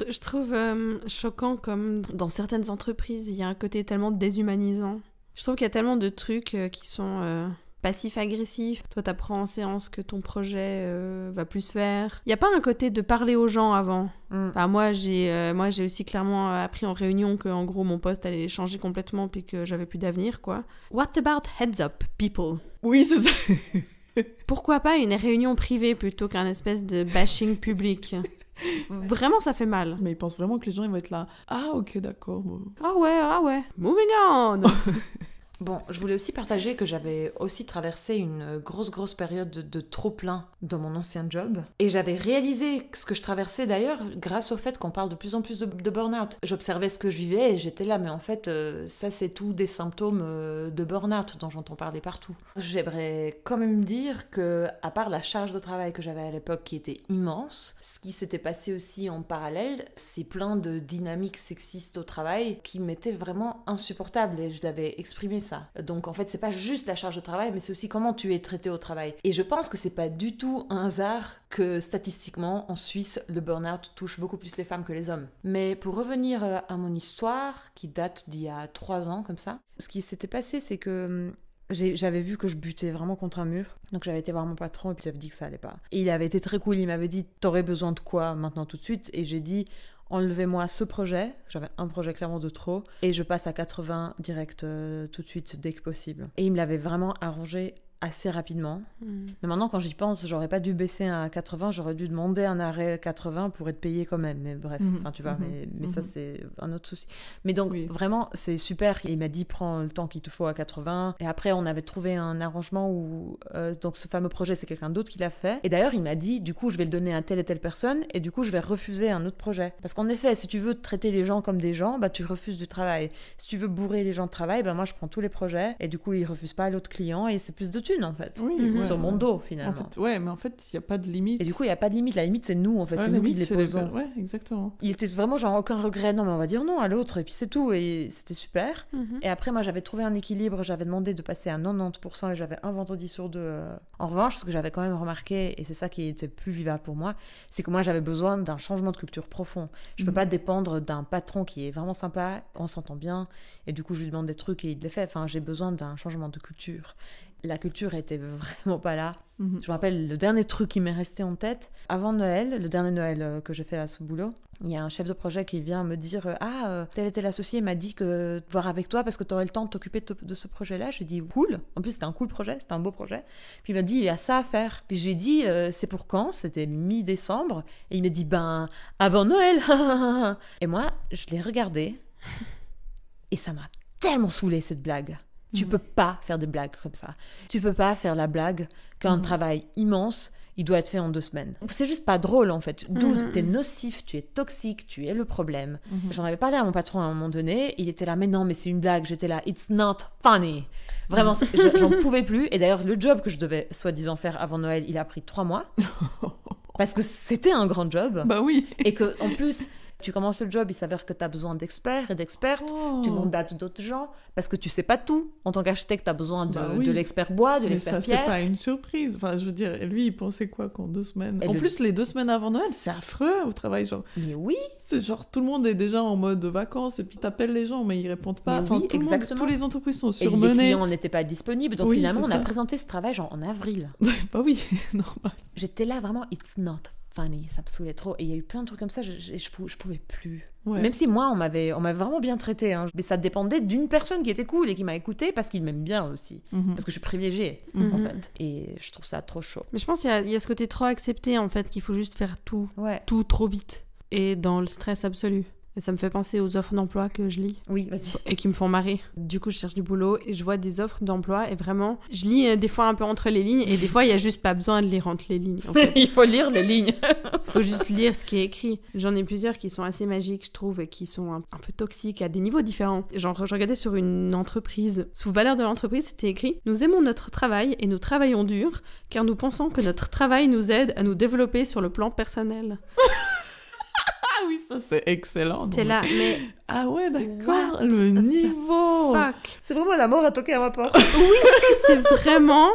Je trouve euh, choquant comme dans certaines entreprises, il y a un côté tellement déshumanisant je trouve qu'il y a tellement de trucs euh, qui sont euh, passifs-agressifs. Toi, t'apprends en séance que ton projet euh, va plus se faire. Il n'y a pas un côté de parler aux gens avant. Mm. moi, j'ai moi j'ai aussi clairement appris en réunion que, en gros, mon poste allait changer complètement puis que j'avais plus d'avenir, quoi. What about heads up, people? Oui, c'est ça. <laughs> Pourquoi pas une réunion privée plutôt qu'un espèce de bashing public Vraiment, ça fait mal. Mais ils pensent vraiment que les gens vont être là. Ah, ok, d'accord. Ah ouais, ah ouais. Moving on <laughs> Bon, je voulais aussi partager que j'avais aussi traversé une grosse, grosse période de, trop-plein dans mon ancien job. Et j'avais réalisé ce que je traversais d'ailleurs grâce au fait qu'on parle de plus en plus de, burn-out. J'observais ce que je vivais et j'étais là, mais en fait, euh, ça c'est tout des symptômes euh, de burn-out dont j'entends parler partout. J'aimerais quand même dire que, à part la charge de travail que j'avais à l'époque qui était immense, ce qui s'était passé aussi en parallèle, c'est plein de dynamiques sexistes au travail qui m'étaient vraiment insupportables et je l'avais exprimé donc en fait, c'est pas juste la charge de travail, mais c'est aussi comment tu es traité au travail. Et je pense que c'est pas du tout un hasard que statistiquement en Suisse, le burn-out touche beaucoup plus les femmes que les hommes. Mais pour revenir euh, à mon histoire qui date d'il y a trois ans comme ça, ce qui s'était passé, c'est que hum, j'avais vu que je butais vraiment contre un mur. Donc j'avais été voir mon patron et puis il dit que ça allait pas. Et il avait été très cool, il m'avait dit T'aurais besoin de quoi maintenant tout de suite Et j'ai dit enlevez-moi ce projet, j'avais un projet clairement de trop, et je passe à 80 direct euh, tout de suite dès que possible. Et il me l'avait vraiment arrangé assez rapidement. Hmm. Mais maintenant, quand j'y pense, j'aurais pas dû baisser à 80, j'aurais dû demander un arrêt 80 pour être payé quand même. Mais bref, hmm. enfin, tu vois, hmm. mais, ça, c'est un autre souci. Mais donc, vraiment, c'est super. Il m'a dit, prends le temps qu'il te faut à 80. Et après, on avait trouvé un arrangement où, euh, donc, ce fameux projet, c'est quelqu'un d'autre qui l'a fait. Et d'ailleurs, il m'a dit, du coup, je vais le donner à telle et telle personne, et du coup, je vais refuser un autre projet. Parce qu'en effet, si tu veux traiter les gens comme des gens, bah, tu refuses du travail. Si tu veux bourrer les gens de travail, bah, moi, je prends tous les projets, et du coup, il refuse pas l'autre client, et c'est plus de en fait sur mon dos finalement. En ouais, mais en fait, il n'y a pas de limite. Et du coup, il n'y a pas de limite. La limite, c'est nous en fait, c'est nous qui les posons. Ouais, exactement. Il était vraiment genre aucun regret. Non, mais on va dire non à l'autre et puis c'est tout et c'était super. Mhm. Et après, moi, j'avais trouvé un équilibre. J'avais demandé de passer à 90% et j'avais un vendredi sur deux. Euh, en revanche, ce que j'avais quand même remarqué et c'est ça qui était plus vivable pour moi, c'est que moi, j'avais besoin d'un changement de culture profond. Je peux mhm. pas dépendre d'un patron qui est vraiment sympa, on s'entend bien et du coup, je lui demande des trucs et il les fait. Enfin, j'ai besoin d'un changement de culture la culture était vraiment pas là. Mhm. Je me rappelle le dernier truc qui m'est resté en tête. Avant Noël, le dernier Noël euh, que j'ai fait à ce boulot, il y a un chef de projet qui vient me dire euh, Ah, euh, tel était l'associé il m'a dit que de voir avec toi parce que tu aurais le temps de t'occuper de, ce projet-là. J'ai dit Cool. En plus, c'était un cool projet, c'était un beau projet. Puis il m'a dit Il y a ça à faire. Puis je j'ai dit C'est pour quand C'était mi-décembre. Et il m'a dit Ben, avant Noël <laughs> Et moi, je l'ai regardé. et ça m'a tellement saoulé cette blague. Tu mhm. peux pas faire des blagues comme ça. Tu peux pas faire la blague qu'un mhm. travail immense, il doit être fait en deux semaines. C'est juste pas drôle en fait. D'où mhm. tu es nocif, tu es toxique, tu es le problème. J'en avais parlé à mon patron à un moment donné, il était là, mais non, mais c'est une blague. J'étais là, it's not funny. Vraiment, j'en pouvais plus. Et d'ailleurs, le job que je devais soi-disant faire avant Noël, il a pris trois mois. <laughs> parce que c'était un grand job. Bah oui. Et que en plus, tu commences le job, il s'avère que tu as besoin d'experts et d'expertes, oh. tu mandates d'autres gens, parce que tu sais pas tout. En tant qu'architecte, tu as besoin de, bah de l'expert bois, de l'expert pierre. c'est pas une surprise. Enfin, je veux dire, lui, il pensait quoi qu'en deux semaines En plus, les deux semaines avant Noël, c'est affreux au travail. Genre... Mais oui C'est genre, tout le monde est déjà en mode vacances, et puis tu appelles les gens, mais ils répondent pas. exactement. tous les entreprises sont surmenées. Et les clients n'étaient pas disponibles, donc finalement, on a présenté ce travail en avril. <laughs> bah oui, <laughs> normal. J'étais là vraiment, it's not funny, ça me saoulait trop. Et il y a eu plein de trucs comme ça, je, je, pouvais plus. Même si moi, on m'avait, on m'avait vraiment bien traité, hein. mais ça dépendait d'une personne qui était cool et qui m'a écouté parce qu'il m'aime bien aussi. Mhm. Parce que je suis privilégiée, mhm. en fait. Et je trouve ça trop chaud. Mais je pense qu'il y, a ce côté trop accepté, en fait, qu'il faut juste faire tout, tout trop vite et dans le stress absolu. Ça me fait penser aux offres d'emploi que je lis. Oui, vas-y. Et qui me font marrer. Du coup, je cherche du boulot et je vois des offres d'emploi et vraiment, je lis euh, des fois un peu entre les lignes et des fois, il y a juste pas besoin de lire entre les lignes. <laughs> il faut lire les lignes. Il <laughs> faut juste lire ce qui est écrit. J'en ai plusieurs qui sont assez magiques, je trouve, et qui sont un, un peu toxiques à des niveaux différents. Genre, je regardais sur une entreprise. Sous valeur de l'entreprise, c'était écrit Nous aimons notre travail et nous travaillons dur car nous pensons que notre travail nous aide à nous développer sur le plan personnel oui, ça c'est excellent. T'es là, mais. <laughs> Ah ouais, d'accord, le niveau C'est vraiment la mort à toquer ma <laughs> oui, c'est vraiment.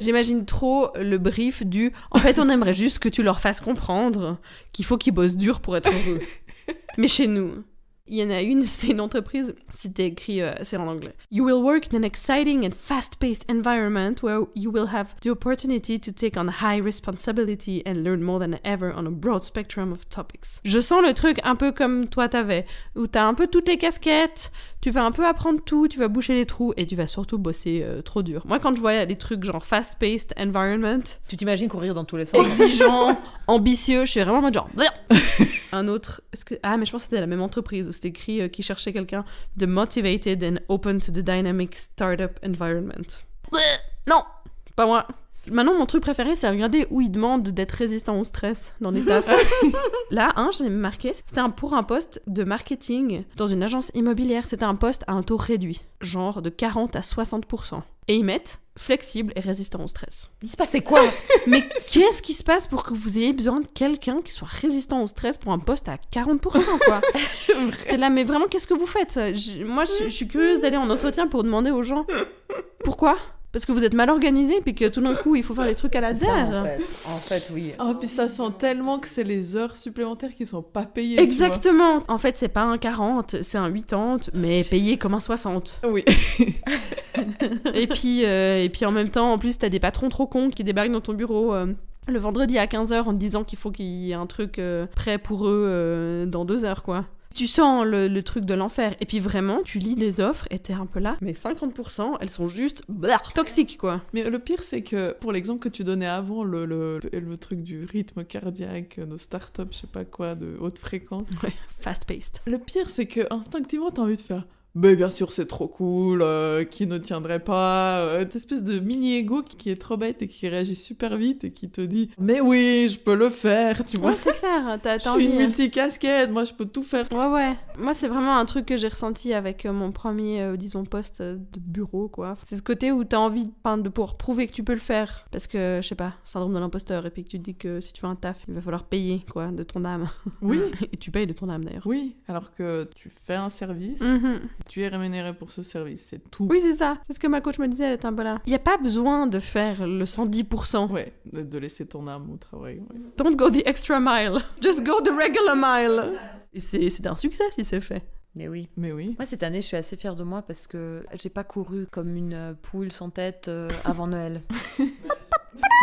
J'imagine trop le brief du. En fait, on aimerait juste que tu leur fasses comprendre qu'il faut qu'ils bossent dur pour être heureux. <laughs> mais chez nous. Il y en a une, <laughs> c'était une entreprise, c'était écrit, euh, c'est en anglais. You will work in an exciting and fast-paced environment where you will have the opportunity to take on high responsibility and learn more than ever on a broad spectrum of topics. Je sens le truc un peu comme toi t'avais, où t'as un peu toutes les casquettes, tu vas un peu apprendre tout, tu vas boucher les trous et tu vas surtout bosser euh, trop dur. Moi, quand je voyais des trucs genre fast-paced environment, tu t'imagines courir dans tous les sens, exigeant, <laughs> ambitieux, je suis vraiment en mode genre. <laughs> un autre. Est-ce que ah mais je pense que c'était la même entreprise où c'était écrit euh, qui cherchait quelqu'un de motivated and open to the dynamic startup environment. non, pas moi. Maintenant, mon truc préféré, c'est regarder où ils demandent d'être résistant au stress dans des tas. <laughs> Là, un, j'en marqué, c'était un, pour un poste de marketing dans une agence immobilière. C'était un poste à un taux réduit, genre de 40 à 60%. Et ils mettent flexible et résistant au stress. Il se passait quoi <laughs> Mais qu'est-ce qui se passe pour que vous ayez besoin de quelqu'un qui soit résistant au stress pour un poste à 40% quoi <laughs> C'est vrai. là, mais vraiment, qu'est-ce que vous faites Moi, je suis curieuse d'aller en entretien pour demander aux gens pourquoi parce que vous êtes mal organisé, puis que tout d'un coup, il faut faire les trucs à la terre. En, fait. oui. Oh, puis ça sent tellement que c'est les heures supplémentaires qui sont pas payées. Exactement. En fait, c'est pas un 40, c'est un 80, mais payé comme un 60. Oui. et, puis, euh, et puis en même temps, en plus, t'as des patrons trop cons qui débarquent dans ton bureau. Euh, le vendredi à 15h en te disant qu'il faut qu'il y ait un truc euh, prêt pour eux dans deux heures, quoi. Tu sens le, truc de l'enfer. Et puis vraiment, tu lis les offres et t'es un peu là. Mais 50%, elles sont juste toxiques, quoi. Mais le pire, c'est que pour l'exemple que tu donnais avant, le, truc du rythme cardiaque, nos startups, je sais pas quoi, de haute fréquence. fast-paced. Le pire, c'est que instinctivement, t'as envie de faire mais bien sûr c'est trop cool, euh, qui ne tiendrait pas, euh, cette espèce de mini-ego qui est trop bête et qui réagit super vite et qui te dit mais oui je peux le faire, tu vois. c'est clair, t'as <laughs> Je suis une hein. multicasquette, moi je peux tout faire. Ouais ouais, moi c'est vraiment un truc que j'ai ressenti avec euh, mon premier, euh, disons, poste de bureau quoi. C'est ce côté où t'as envie de pouvoir prouver que tu peux le faire parce que, je sais pas, syndrome de l'imposteur et puis que tu te dis que si tu fais un taf, il va falloir payer quoi, de ton âme. Oui. <laughs> et tu payes de ton âme d'ailleurs. Oui, alors que tu fais un service. Mhm. Tu es rémunéré pour ce service, c'est tout. Oui, c'est ça. C'est ce que ma coach me disait, elle est un peu là. Il n'y a pas besoin de faire le 110%. Ouais, de laisser ton âme au travail. Don't go the extra mile. Just go the regular mile. Et C'est un succès si c'est fait. Mais oui. Mais oui. Moi, cette année, je suis assez fière de moi parce que j'ai pas couru comme une poule sans tête euh, avant Noël. <laughs>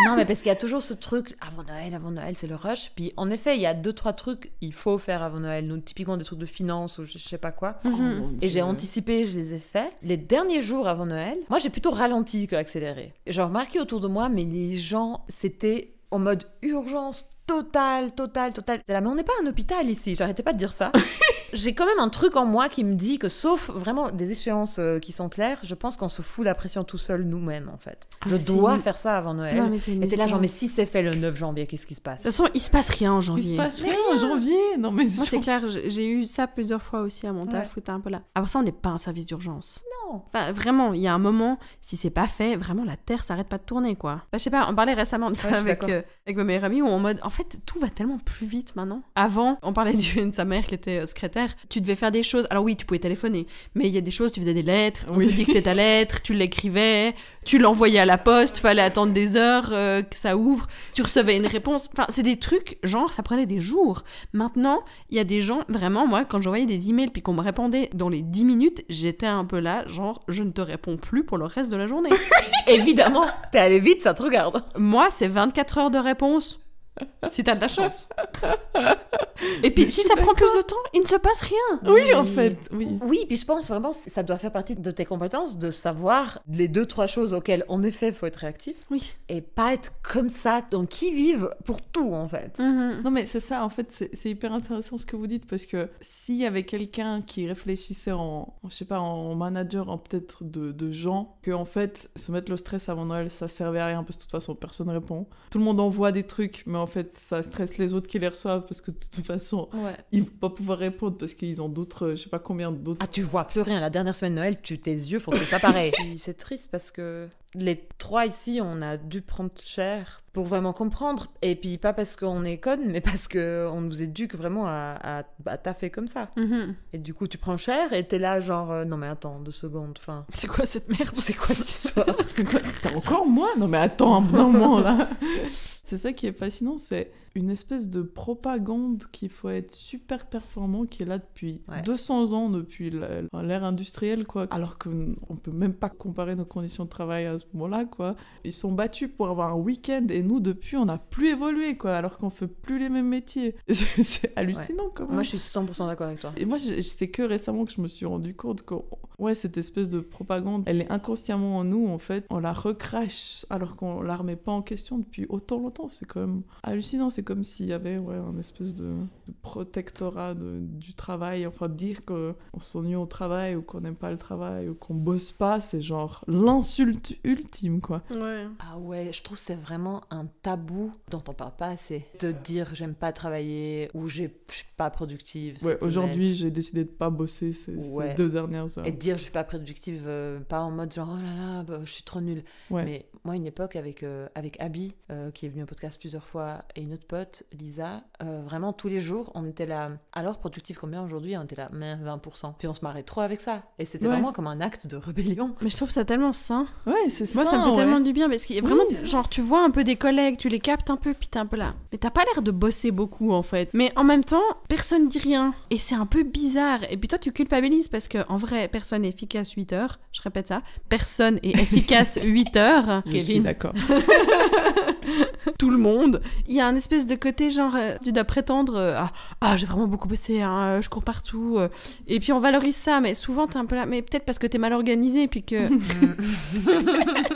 Non, mais parce qu'il y a toujours ce truc avant Noël, avant Noël, c'est le rush. Puis en effet, il y a deux trois trucs il faut faire avant Noël. Donc typiquement des trucs de finance ou je, sais pas quoi. Oh, mhm. et j'ai anticipé, je les ai faits. Les derniers jours avant Noël, moi j'ai plutôt ralenti que accéléré. J'ai remarqué autour de moi, mais les gens c'était en mode urgence Total, total, total. mais on n'est pas un hôpital ici, j'arrêtais pas de dire ça. <laughs> J'ai quand même un truc en moi qui me dit que, sauf vraiment des échéances euh, qui sont claires, je pense qu'on se fout la pression tout seul nous-mêmes, en fait. Ah, je dois faire ça avant Noël. et t'es là, genre, mais si c'est fait le 9 janvier, qu'est-ce qui se passe De toute façon, il se passe rien en janvier. Il se passe rien, en janvier Non, mais c'est clair, j'ai eu ça plusieurs fois aussi à mon taf, un peu là. Après ça, on n'est pas un service d'urgence. Enfin, vraiment, il y a un moment, si c'est pas fait, vraiment, la Terre s'arrête pas de tourner, quoi. je sais pas, on parlait récemment avec, euh, avec ma meilleure amie, où en mode, en fait, tout va tellement plus vite maintenant. Avant, on parlait de sa mère qui était euh, secrétaire. Tu devais faire des choses. Alors oui, tu pouvais téléphoner, mais il y a des choses, tu faisais des lettres, on dit que c'était ta lettre, tu l'écrivais, tu l'envoyais à la poste, fallait attendre des heures euh, que ça ouvre, tu recevais une réponse. Enfin, c'est des trucs, genre, ça prenait des jours. Maintenant, il y a des gens, vraiment, moi, quand j'envoyais des emails puis qu'on me répondait dans les 10 minutes, j'étais un peu là, genre, je ne te réponds plus pour le reste de la journée. <laughs> Évidemment, t'es allé vite, ça te regarde. Moi, c'est 24 heures de réponse. Si t'as de la chance. Et puis, si ça prend plus de temps, il ne se passe rien. Oui, en fait, oui. Oui, puis je pense vraiment, ça doit faire partie de tes compétences de savoir les deux, trois choses auxquelles, en effet, faut être réactif. Oui. Et pas être comme ça, donc qui vivent pour tout, en fait. Mhm. Non, mais c'est ça, en fait, c'est hyper intéressant ce que vous dites, parce que s'il y avait quelqu'un qui réfléchissait en, je sais pas, en manager, en peut-être de, gens, que, en fait, se mettre le stress avant Noël, ça servait à rien, parce que de toute façon, personne répond. Tout le monde envoie des trucs, mais en fait, ça stresse les autres qui les reçoivent parce que de toute façon, ils ils vont pas pouvoir répondre parce qu'ils ont d'autres, euh, je sais pas combien d'autres. Ah, tu vois plus rien. La dernière semaine de Noël, tu, tes yeux font que pas pareil. <laughs> c'est triste parce que les trois ici, on a dû prendre cher pour vraiment comprendre. Et puis pas parce qu'on est conne, mais parce qu'on nous éduque vraiment à, à, à taffer comme ça. Mhm. Et du coup, tu prends cher et t'es là genre, euh, non mais attends, deux secondes, enfin... C'est quoi cette merde C'est quoi cette histoire <laughs> C'est encore moi Non mais attends un moment là <laughs> C'est ça qui est fascinant, c'est une espèce de propagande qu'il faut être super performant qui est là depuis 200 ans, depuis l'ère industrielle, quoi. Alors qu'on hum, peut même pas comparer nos conditions de travail à ce moment-là, quoi. Ils sont battus pour avoir un week-end et nous, depuis, on n'a plus évolué, quoi, alors qu'on fait plus les mêmes métiers. <laughs> C'est hallucinant, quand même. Moi, je suis 100% d'accord avec toi. Et moi, c'est que récemment que je me suis rendu compte que, ouais, cette espèce de propagande, elle est inconsciemment en nous, en fait. On la recrache alors qu'on la remet pas en question depuis autant longtemps. C'est quand même hallucinant. C'est comme s'il y avait ouais, un espèce de, protectorat du travail. Enfin, dire qu'on s'ennuie au travail ou qu'on n'aime pas le travail ou qu'on bosse pas, c'est genre l'insulte ultime, quoi. Ah ouais, je trouve que c'est vraiment un tabou dont on parle pas assez. De dire j'aime pas travailler ou je suis pas productive. Ouais, aujourd'hui j'ai décidé de pas bosser ces, deux dernières heures. Et dire je suis pas productive, euh, pas en mode genre oh là là, bah, je suis trop nulle. Mais moi, une époque avec, euh, avec Abby, euh, qui est venue au podcast plusieurs fois, et une autre Lisa, euh, vraiment tous les jours, on était là. Alors, productif combien aujourd'hui On était là, 20%. Puis on se marrait trop avec ça. Et c'était vraiment comme un acte de rébellion. Mais je trouve ça tellement sain. Ouais, c'est Moi, ça me fait tellement du bien. Parce que vraiment, genre, tu vois un peu des collègues, tu les captes un peu, puis t'es un peu là. Mais t'as pas l'air de bosser beaucoup en fait. Mais en même temps, personne dit rien. Et c'est un peu bizarre. Et puis toi, tu culpabilises parce que en vrai, personne n'est efficace 8 heures. Je répète ça. Personne est efficace 8 <laughs> heures. Kevin. d'accord. <laughs> <laughs> tout le monde. Il y a un espèce de côté genre, euh, tu dois prétendre, euh, ah, ah, j'ai vraiment beaucoup bossé, hein, euh, je cours partout. Et puis on valorise ça, mais souvent t'es un peu là, mais peut-être parce que t'es mal organisé et puis que.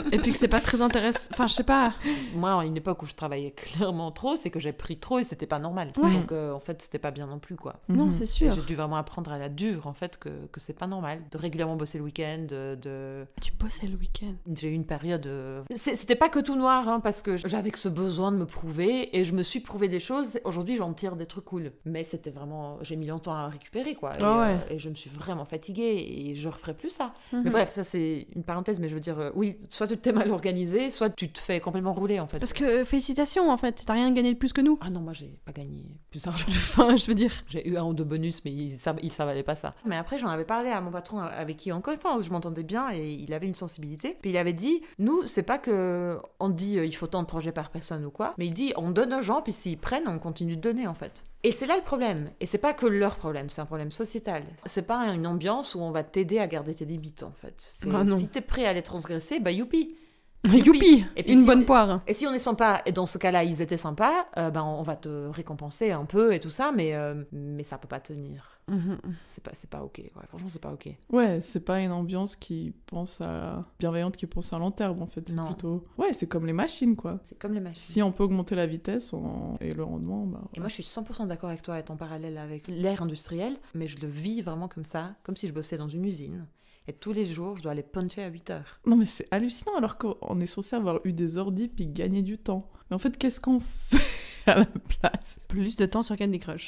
<laughs> <laughs> et puis que c'est pas très intéressant. Enfin, je sais pas. Moi, à une époque où je travaillais clairement trop, c'est que j'ai pris trop et c'était pas normal. Donc en fait, c'était pas bien non plus, quoi. Non, mhm. c'est sûr. J'ai dû vraiment apprendre à la dure, en fait, que, c'est pas normal de régulièrement bosser le week-end. De... Tu bossais le week-end J'ai eu une période. C'était pas que tout noir, hein, parce que j'avais avec ce besoin de me prouver et je me suis prouvé des choses. Aujourd'hui, j'en tire des trucs cool. Mais c'était vraiment. J'ai mis longtemps à récupérer, quoi. Et, ah euh, je me suis vraiment fatiguée et je referai plus ça. Mais mhm. bref, ça, c'est une parenthèse, mais je veux dire, euh, oui, soit tu t'es mal organisé, soit tu te fais complètement rouler, en fait. Parce que, euh, félicitations, en fait, t'as rien gagné de plus que nous. Ah non, moi, j'ai pas gagné plus d'argent. <laughs> fin je veux dire. J'ai eu un ou deux bonus, mais il, ça valait pas ça. Mais après, j'en avais parlé à mon patron avec qui, en fois je m'entendais bien et il avait une sensibilité. Puis il avait dit, nous, c'est pas que on dit, il faut tant de projets par personne ou quoi, mais il dit on donne aux gens, puis s'ils prennent, on continue de donner en fait. Et c'est là le problème. Et c'est pas que leur problème, c'est un problème sociétal. C'est pas une ambiance où on va t'aider à garder tes limites en fait. Ah si t'es prêt à les transgresser, bah youpi <laughs> Youpi, et une bonne poire. Et si on est sympa, et dans ce cas-là, ils étaient sympas, euh, ben on va te récompenser un peu et tout ça, mais euh, mais ça peut pas tenir. Mhm. C'est pas c'est pas ok. Ouais, franchement, c'est pas ok. Ouais, c'est pas une ambiance qui pense à bienveillante, qui pense à long terme en fait. C'est plutôt ouais, c'est comme les machines quoi. C'est comme les machines. Si on peut augmenter la vitesse et le rendement, bah, Et moi, je suis 100% d'accord avec toi, Et en parallèle avec l'ère industrielle, mais je le vis vraiment comme ça, comme si je bossais dans une usine et tous les jours, je dois aller puncher à 8 heures. Non, mais c'est hallucinant, alors qu'on est censé avoir eu des ordi puis gagner du temps. Mais en fait, qu'est-ce qu'on fait <laughs> à la place Plus de temps sur Candy Crush.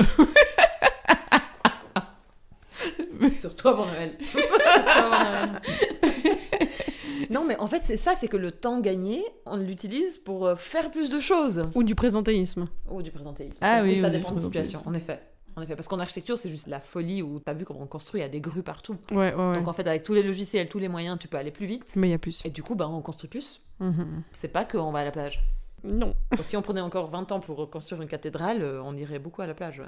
Surtout avant Noël. Non, mais en fait, c'est ça, c'est que le temps gagné, on l'utilise pour euh, faire plus de choses. Ou du présentéisme. Ou du présentéisme. Ah oui, oui, ça dépend de la situation, en effet. En effet, parce qu'en architecture, c'est juste la folie où t'as vu comment on construit, il y a des grues partout. Donc en fait, avec tous les logiciels, tous les moyens, tu peux aller plus vite. Mais il y a plus. Et du coup, bah, on construit plus. Mhm. C'est pas qu'on va à la plage. Non. si on prenait encore 20 ans pour reconstruire une cathédrale, euh, on irait beaucoup à la plage.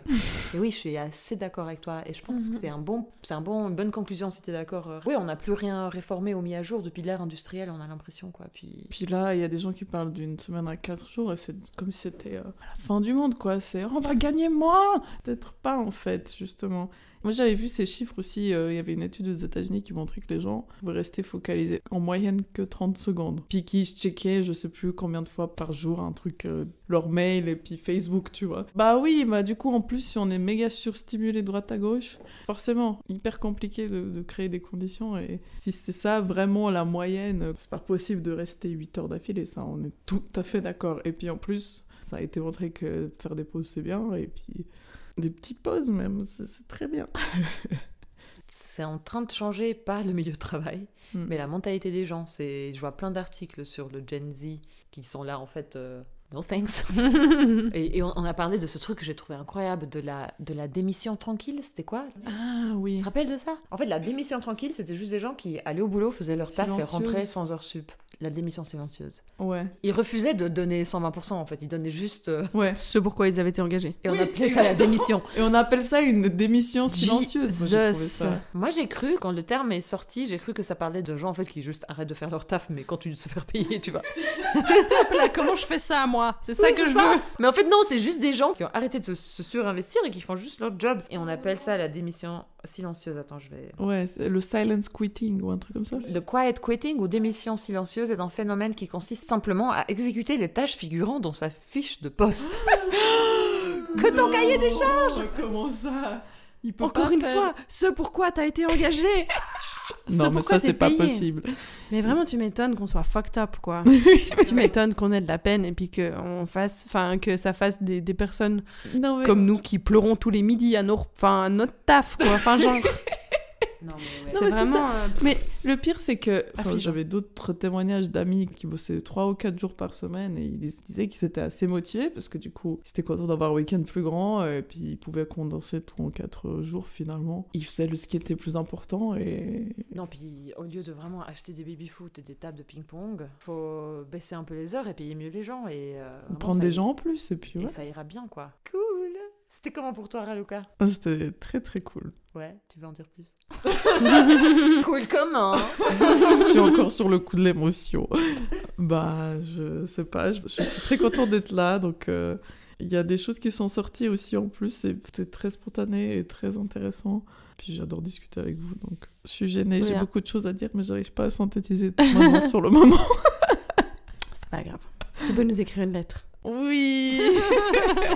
oui, je suis assez d'accord avec toi. Et je pense que mhm. c'est un bon, c'est un bon, une bonne conclusion si tu es d'accord. Euh. Oui, on n'a plus rien réformé ou mis à jour depuis l'ère industrielle, on a l'impression. quoi. Puis... là, il y a des gens qui parlent d'une semaine à quatre jours et c'est comme si c'était euh, la fin du monde. quoi. C'est on va gagner moins Peut-être pas en fait, justement. Moi, j'avais vu ces chiffres aussi. Euh, il y avait une étude aux États-Unis qui montrait que les gens pouvaient rester focalisés en moyenne que 30 secondes. Puis qui checkaient, je sais plus combien de fois par jour, un truc, euh, leur mail et puis Facebook, tu vois. Bah oui, bah du coup, en plus, si on est méga surstimulé droite à gauche, forcément, hyper compliqué de, créer des conditions. Et si c'est ça vraiment la moyenne, c'est pas possible de rester 8 heures d'affilée, ça, on est tout à fait d'accord. Et puis en plus, ça a été montré que faire des pauses, c'est bien. Et puis des petites pauses même, c'est très bien. <laughs> c'est en train de changer, pas le milieu de travail, hmm. mais la mentalité des gens. Je vois plein d'articles sur le Gen Z qui sont là en fait euh, no thanks. <laughs> et, on, a parlé de ce truc que j'ai trouvé incroyable, de la, de la démission tranquille, c'était quoi Ah oui. Tu te rappelles de ça En fait, la démission tranquille, c'était juste des gens qui allaient au boulot, faisaient leur taf et rentraient sans heure sup. La démission silencieuse. Ouais. Ils refusaient de donner 120% en fait, ils donnaient juste. ce euh, Ouais, ce pourquoi ils avaient été engagés. Et on appelait ça la démission. Et on appelle ça une démission silencieuse. Moi j'ai cru, quand le terme est sorti, j'ai cru que ça parlait de gens en fait qui juste arrêtent de faire leur taf mais continuent de se faire payer, tu vois. <laughs> Comment je fais ça moi c'est ça que je veux. Mais en fait, non, c'est juste des gens qui ont arrêté de se, surinvestir et qui font juste leur job. Et on appelle ça la démission silencieuse. Attends, je vais. Ouais, le silence quitting ou un truc comme ça. Le quiet quitting ou démission silencieuse est un phénomène qui consiste simplement à exécuter les tâches figurant dans sa fiche de poste. <gasps> que ton cahier des charges Comment ça Encore une fois, ce pourquoi t'as été engagé <laughs> non, mais ça, c'est pas possible. Mais vraiment, tu m'étonnes qu'on soit fucked up, quoi. <laughs> tu m'étonnes qu'on ait de la peine et puis que, fasse, que ça fasse des, personnes comme nous qui pleurons tous les midis à, notre taf, quoi. Enfin, genre. <laughs> Non, mais c'est vraiment. Euh, mais le pire, c'est que ah, j'avais d'autres témoignages d'amis qui bossaient 3 ou 4 jours par semaine et ils disaient qu'ils étaient assez motivés parce que du coup, c'était étaient contents d'avoir un week-end plus grand et puis ils pouvaient condenser tout en 4 jours finalement. Ils faisaient ce qui était plus important et. Non, puis au lieu de vraiment acheter des baby-foot et des tables de ping-pong, faut baisser un peu les heures et payer mieux les gens. et euh, Prendre des gens en plus et puis. Et ça ira bien quoi. Cool! C'était comment pour toi, Raluca ah, C'était très très cool. Ouais, tu veux en dire plus <laughs> Cool comment hein. Je suis encore sur le coup de l'émotion. Bah, je sais pas, je, suis très contente d'être là, donc... Euh, il y a des choses qui sont sorties aussi en plus, c'est très spontané et très intéressant. Puis j'adore discuter avec vous, donc je suis gênée, j'ai beaucoup de choses à dire, mais j'arrive pas à synthétiser tout moment sur le moment. c'est pas grave. Tu peux nous écrire une lettre. Oui <laughs>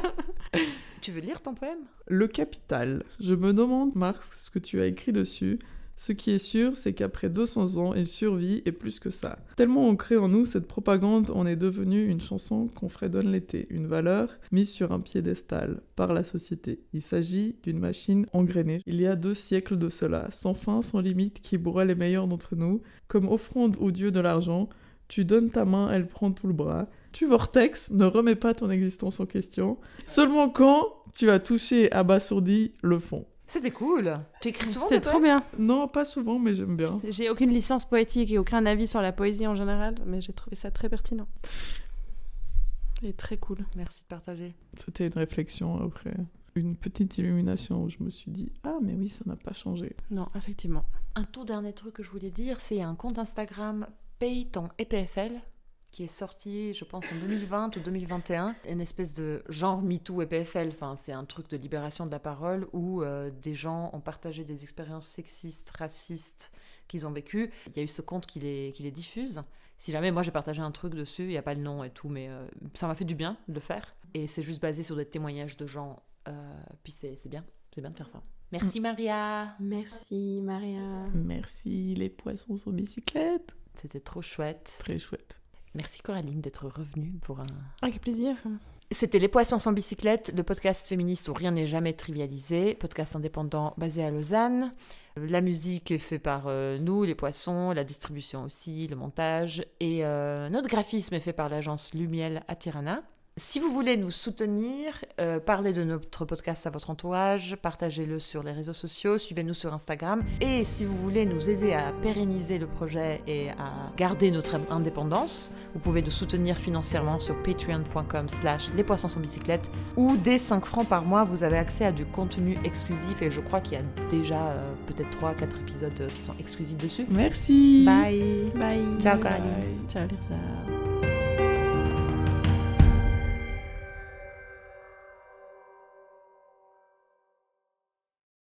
Tu veux lire ton poème Le Capital. Je me demande, Mars, ce que tu as écrit dessus. Ce qui est sûr, c'est qu'après 200 ans, il survit et plus que ça. Tellement ancré en nous cette propagande, on est devenu une chanson qu'on fredonne l'été, une valeur mise sur un piédestal par la société. Il s'agit d'une machine engrenée. Il y a deux siècles de cela, sans fin, sans limite, qui broie les meilleurs d'entre nous, comme offrande au dieu de l'argent. Tu donnes ta main, elle prend tout le bras tu vortex, ne remets pas ton existence en question, seulement quand tu as touché abasourdi le fond. C'était cool. Tu écris souvent C'était trop bien. Non, pas souvent, mais j'aime bien. J'ai aucune licence poétique et aucun avis sur la poésie en général, mais j'ai trouvé ça très pertinent. Et très cool. Merci de partager. C'était une réflexion après une petite illumination où je me suis dit ah mais oui ça n'a pas changé. Non effectivement. Un tout dernier truc que je voulais dire c'est un compte Instagram Payton EPFL qui est sorti, je pense, en 2020 ou 2021, une espèce de genre MeToo et PFL. Enfin, c'est un truc de libération de la parole où euh, des gens ont partagé des expériences sexistes, racistes qu'ils ont vécues. Il y a eu ce compte qui les, qui les diffuse. Si jamais moi j'ai partagé un truc dessus, il n'y a pas le nom et tout, mais euh, ça m'a fait du bien de le faire. Et c'est juste basé sur des témoignages de gens. Euh, puis c'est bien, c'est bien de faire ça. Merci Maria. Merci Maria. Merci les poissons sur bicyclette. C'était trop chouette. Très chouette. Merci Coraline d'être revenue pour un... quel plaisir. C'était Les Poissons sans bicyclette, le podcast féministe où rien n'est jamais trivialisé, podcast indépendant basé à Lausanne. Euh, la musique est faite par euh, nous, les poissons, la distribution aussi, le montage. Et euh, notre graphisme est fait par l'agence Lumiel à Tirana. Si vous voulez nous soutenir, euh, parlez de notre podcast à votre entourage, partagez-le sur les réseaux sociaux, suivez-nous sur Instagram. Et si vous voulez nous aider à pérenniser le projet et à garder notre indépendance, vous pouvez nous soutenir financièrement sur patreon.com slash les poissons sans bicyclette où dès 5 francs par mois, vous avez accès à du contenu exclusif et je crois qu'il y a déjà euh, peut-être 3-4 épisodes euh, qui sont exclusifs dessus. Merci Bye Bye Ciao Caroline. Ciao Lirza